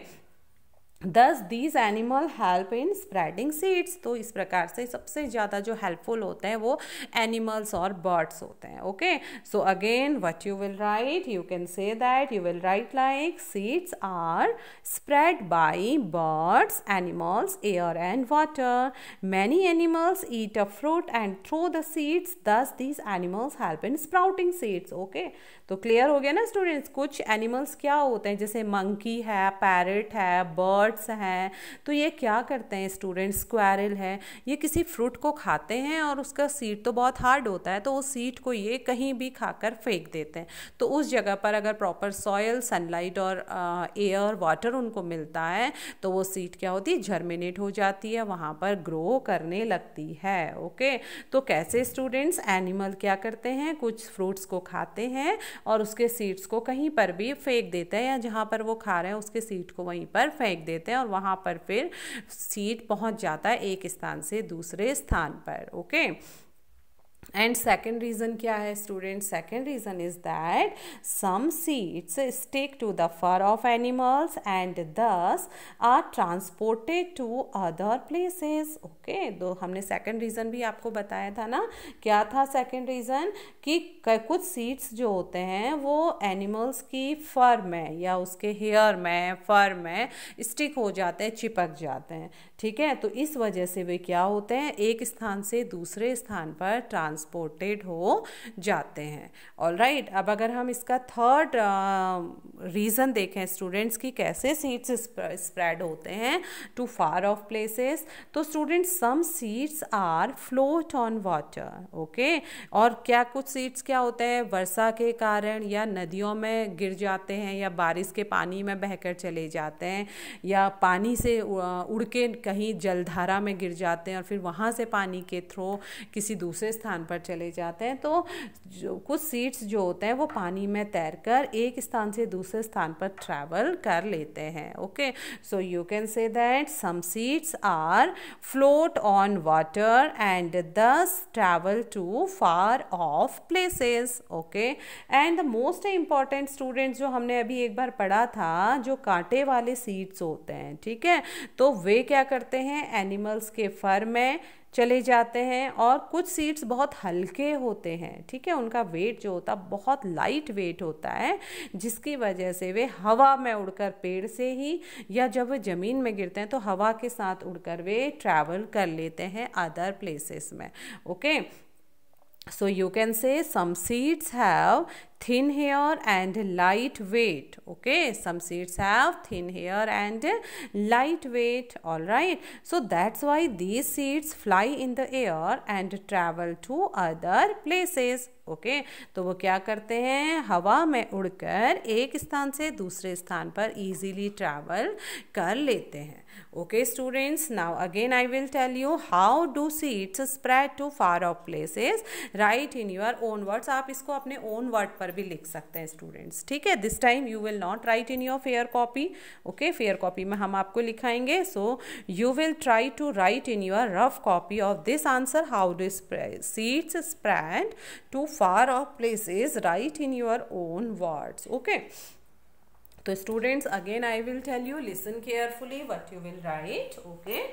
thus these animal help in spreading seeds तो इस प्रकार से सबसे ज़्यादा जो हेल्पफुल होते हैं वो एनिमल्स और बर्ड्स होते हैं okay so again what you will write you can say that you will write like seeds are spread by birds animals air and water many animals eat a fruit and throw the seeds thus these animals help in sprouting seeds okay तो clear हो गया ना students कुछ animals क्या होते हैं जैसे monkey है पैरट है बर्ड्स हैं तो ये क्या करते हैं स्टूडेंट्स स्क्वायरल है ये किसी फ्रूट को खाते हैं और उसका सीट तो बहुत हार्ड होता है तो उस सीट को ये कहीं भी खाकर फेंक देते हैं तो उस जगह पर अगर प्रॉपर सॉयल सनलाइट और एयर uh, वाटर उनको मिलता है तो वो सीट क्या होती है जर्मिनेट हो जाती है वहाँ पर ग्रो करने लगती है ओके तो कैसे स्टूडेंट्स एनिमल क्या करते हैं कुछ फ्रूट्स को खाते हैं और उसके सीड्स को कहीं पर भी फेंक देते हैं या जहाँ पर वो खा रहे हैं उसके सीड को वहीं पर फेंक देते हैं और वहाँ पर फिर सीड पहुँच जाता है एक स्थान से दूसरे स्थान पर ओके एंड सेकेंड रीजन क्या है student second reason is that some seeds stick to the fur of animals and thus are transported to other places okay तो हमने सेकेंड रीजन भी आपको बताया था ना क्या था सेकेंड रीजन कि कुछ सीड्स जो होते हैं वो एनिमल्स की फर में या उसके हेयर में फर में स्टिक हो जाते हैं चिपक जाते हैं ठीक है तो इस वजह से वे क्या होते हैं एक स्थान से दूसरे स्थान पर ट्रांसपोर्टेड हो जाते हैं ऑल राइट right, अब अगर हम इसका थर्ड रीज़न देखें स्टूडेंट्स की कैसे सीट्स स्प्रेड होते हैं टू फार ऑफ प्लेसेस तो students some seeds are float on water okay और क्या कुछ सीट्स क्या होते हैं वर्षा के कारण या नदियों में गिर जाते हैं या बारिश के पानी में बहकर चले जाते हैं या पानी से उड़ के कहीं जलधारा में गिर जाते हैं और फिर वहाँ से पानी के थ्रू किसी दूसरे स्थान पर चले जाते हैं तो जो कुछ सीड्स जो होते हैं वो पानी में तैर कर एक स्थान से दूसरे स्थान पर ट्रैवल कर लेते हैं okay so you can say that some seeds are float on water and thus travel to far off places okay and the most important students जो हमने अभी एक बार पढ़ा था जो कांटे वाले सीड्स होते हैं ठीक है तो वे क्या कर करते हैं एनिमल्स के फर में चले जाते हैं और कुछ सीड्स बहुत हल्के होते हैं ठीक है उनका वेट जो होता है बहुत लाइट वेट होता है जिसकी वजह से वे हवा में उड़कर पेड़ से ही या जब वे ज़मीन में गिरते हैं तो हवा के साथ उड़कर वे ट्रैवल कर लेते हैं अदर प्लेसेस में okay So you can say some seeds have thin hair and light weight. Okay, some seeds have thin hair and light weight. All right. So that's why these seeds fly in the air and travel to other places. Okay okay, तो वो क्या करते हैं हवा में उड़कर एक स्थान से दूसरे स्थान पर इजीली ट्रैवल कर लेते हैं Okay students, now again I will tell you how do seeds spread to far off places. Write in your own words. आप इसको अपने ओन वर्ड पर भी लिख सकते हैं स्टूडेंट्स ठीक है this time you will not write in your fair copy okay fair copy में हम आपको लिखाएंगे so you will try to write in your rough copy of this answer how do spread seeds spread to far off places write in your own words okay तो students, again I will tell you. Listen carefully. What you will write, okay?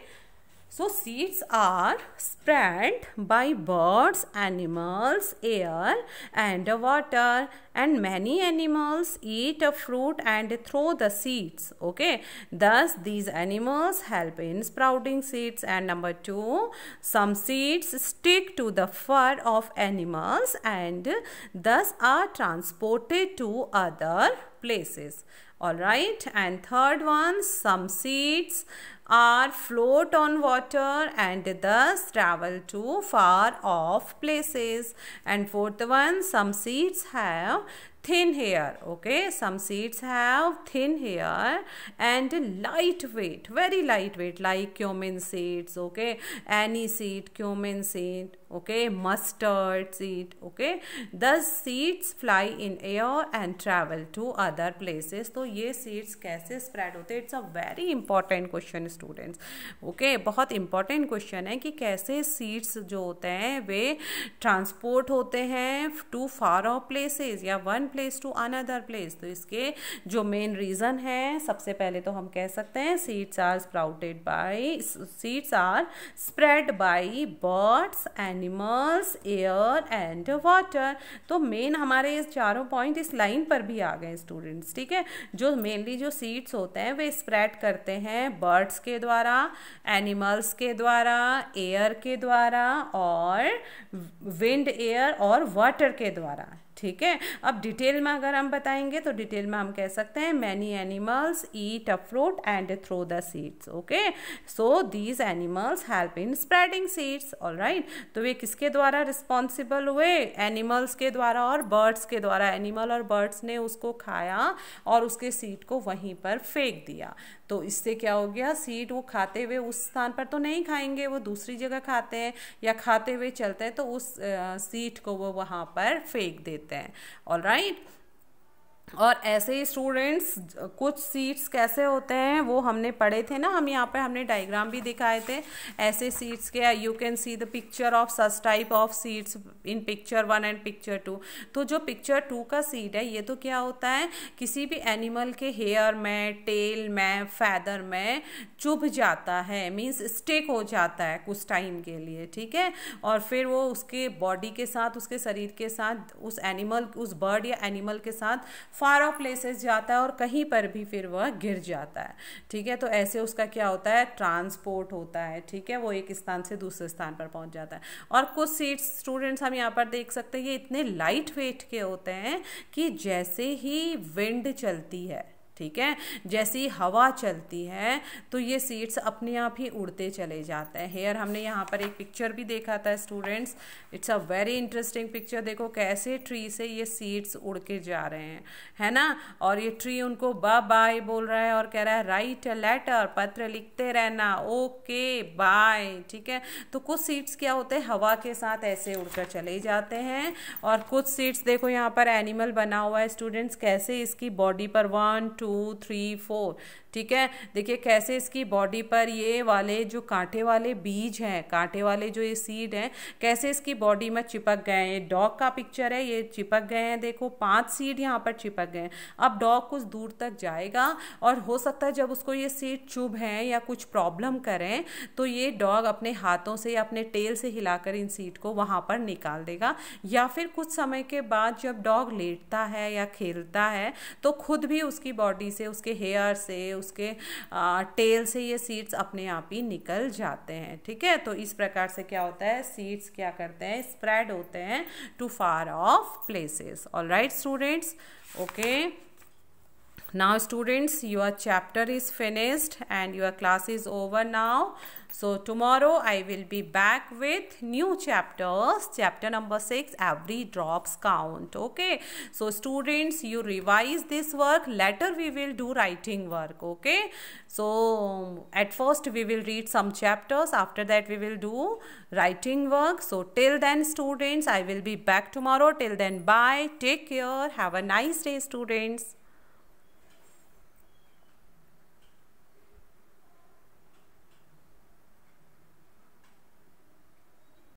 So seeds are spread by birds, animals, air and water and many animals eat a fruit and throw the seeds. Okay. Thus these animals help in sprouting seeds. And number two, some seeds stick to the fur of animals and thus are transported to other places all right and third one some seeds are float on water and thus travel to far off places and fourth one some seeds have thin hair okay some seeds have thin hair and lightweight very lightweight like cumin seeds okay any seed cumin seed okay mustard seed okay thus seeds fly in air and travel to other places तो ये seeds कैसे spread होते हैं it's a very important question students okay बहुत important question है कि कैसे seeds जो होते हैं वे ट्रांसपोर्ट होते हैं टू फार ऑफ प्लेसेस या one place to another place तो इसके जो मेन रीज़न है सबसे पहले तो हम कह सकते हैं seeds are sprouted by seeds are spread by birds and animals air and water तो मेन हमारे ये चारों पॉइंट इस लाइन पर भी आ गए स्टूडेंट्स ठीक है जो मेनली जो सीड्स होते हैं वे स्प्रेड करते हैं बर्ड्स के द्वारा एनिमल्स के द्वारा एयर के द्वारा और विंड एयर और वाटर के द्वारा ठीक है अब डिटेल में अगर हम बताएंगे तो डिटेल में हम कह सकते हैं many animals eat a fruit and throw the seeds okay so these animals help in spreading seeds all right तो वे किसके द्वारा रिस्पॉन्सिबल हुए एनिमल्स के द्वारा और बर्ड्स के द्वारा एनिमल और बर्ड्स ने उसको खाया और उसके सीड को वहीं पर फेंक दिया तो इससे क्या हो गया सीट वो खाते हुए उस स्थान पर तो नहीं खाएंगे वो दूसरी जगह खाते हैं या खाते हुए चलते हैं तो उस सीट को वो वहाँ पर फेंक देते हैं ऑल राइट right? और ऐसे ही स्टूडेंट्स कुछ सीड्स कैसे होते हैं वो हमने पढ़े थे ना हम यहाँ पे हमने डायग्राम भी दिखाए थे ऐसे सीड्स के you can see the picture of such type of seeds in picture one and picture two तो जो पिक्चर टू का सीड है ये तो क्या होता है किसी भी एनिमल के हेयर में टेल में फैदर में चुभ जाता है मीन्स स्टिक हो जाता है कुछ टाइम के लिए ठीक है और फिर वो उसके बॉडी के साथ उसके शरीर के साथ उस एनिमल उस बर्ड या एनिमल के साथ फार ऑफ प्लेसेस जाता है और कहीं पर भी फिर वह गिर जाता है ठीक है तो ऐसे उसका क्या होता है ट्रांसपोर्ट होता है ठीक है वो एक स्थान से दूसरे स्थान पर पहुंच जाता है और कुछ सीट्स स्टूडेंट्स हम यहाँ पर देख सकते हैं ये इतने लाइट वेट के होते हैं कि जैसे ही विंड चलती है ठीक है जैसी हवा चलती है तो ये सीड्स अपने आप ही उड़ते चले जाते हैं हेयर हमने यहाँ पर एक पिक्चर भी देखा था students it's a very interesting picture देखो कैसे ट्री से ये सीड्स उड़ के जा रहे हैं है ना और ये ट्री उनको बा बाय बोल रहा है और कह रहा है राइट लेटर पत्र लिखते रहना ओके बाय ठीक है तो कुछ सीड्स क्या होते हैं हवा के साथ ऐसे उड़कर चले जाते हैं और कुछ सीड्स देखो यहाँ पर एनिमल बना हुआ है स्टूडेंट्स कैसे इसकी बॉडी पर one two two three four ठीक है देखिए कैसे इसकी बॉडी पर ये वाले जो कांटे वाले बीज हैं कांटे वाले जो ये सीड हैं कैसे इसकी बॉडी में चिपक गए हैं ये डॉग का पिक्चर है ये चिपक गए हैं देखो पांच सीड यहाँ पर चिपक गए हैं अब डॉग कुछ दूर तक जाएगा और हो सकता है जब उसको ये सीड चुभ हैं या कुछ प्रॉब्लम करें तो ये डॉग अपने हाथों से या अपने टेल से हिलाकर इन सीट को वहाँ पर निकाल देगा या फिर कुछ समय के बाद जब डॉग लेटता है या खेलता है तो खुद भी उसकी बॉडी से उसके हेयर से उस उसके टेल से ये सीड्स अपने आप ही निकल जाते हैं ठीक है तो इस प्रकार से क्या होता है सीड्स क्या करते हैं स्प्रेड होते हैं to far off places all right students okay now students your chapter is finished and your class is over now So tomorrow I will be back with new chapters. Chapter number 6 every drops count. Okay. So students you revise this work. Later we will do writing work. Okay. So at first we will read some chapters. After that we will do writing work. So till then students I will be back tomorrow. Till then bye. Take care. Have a nice day students.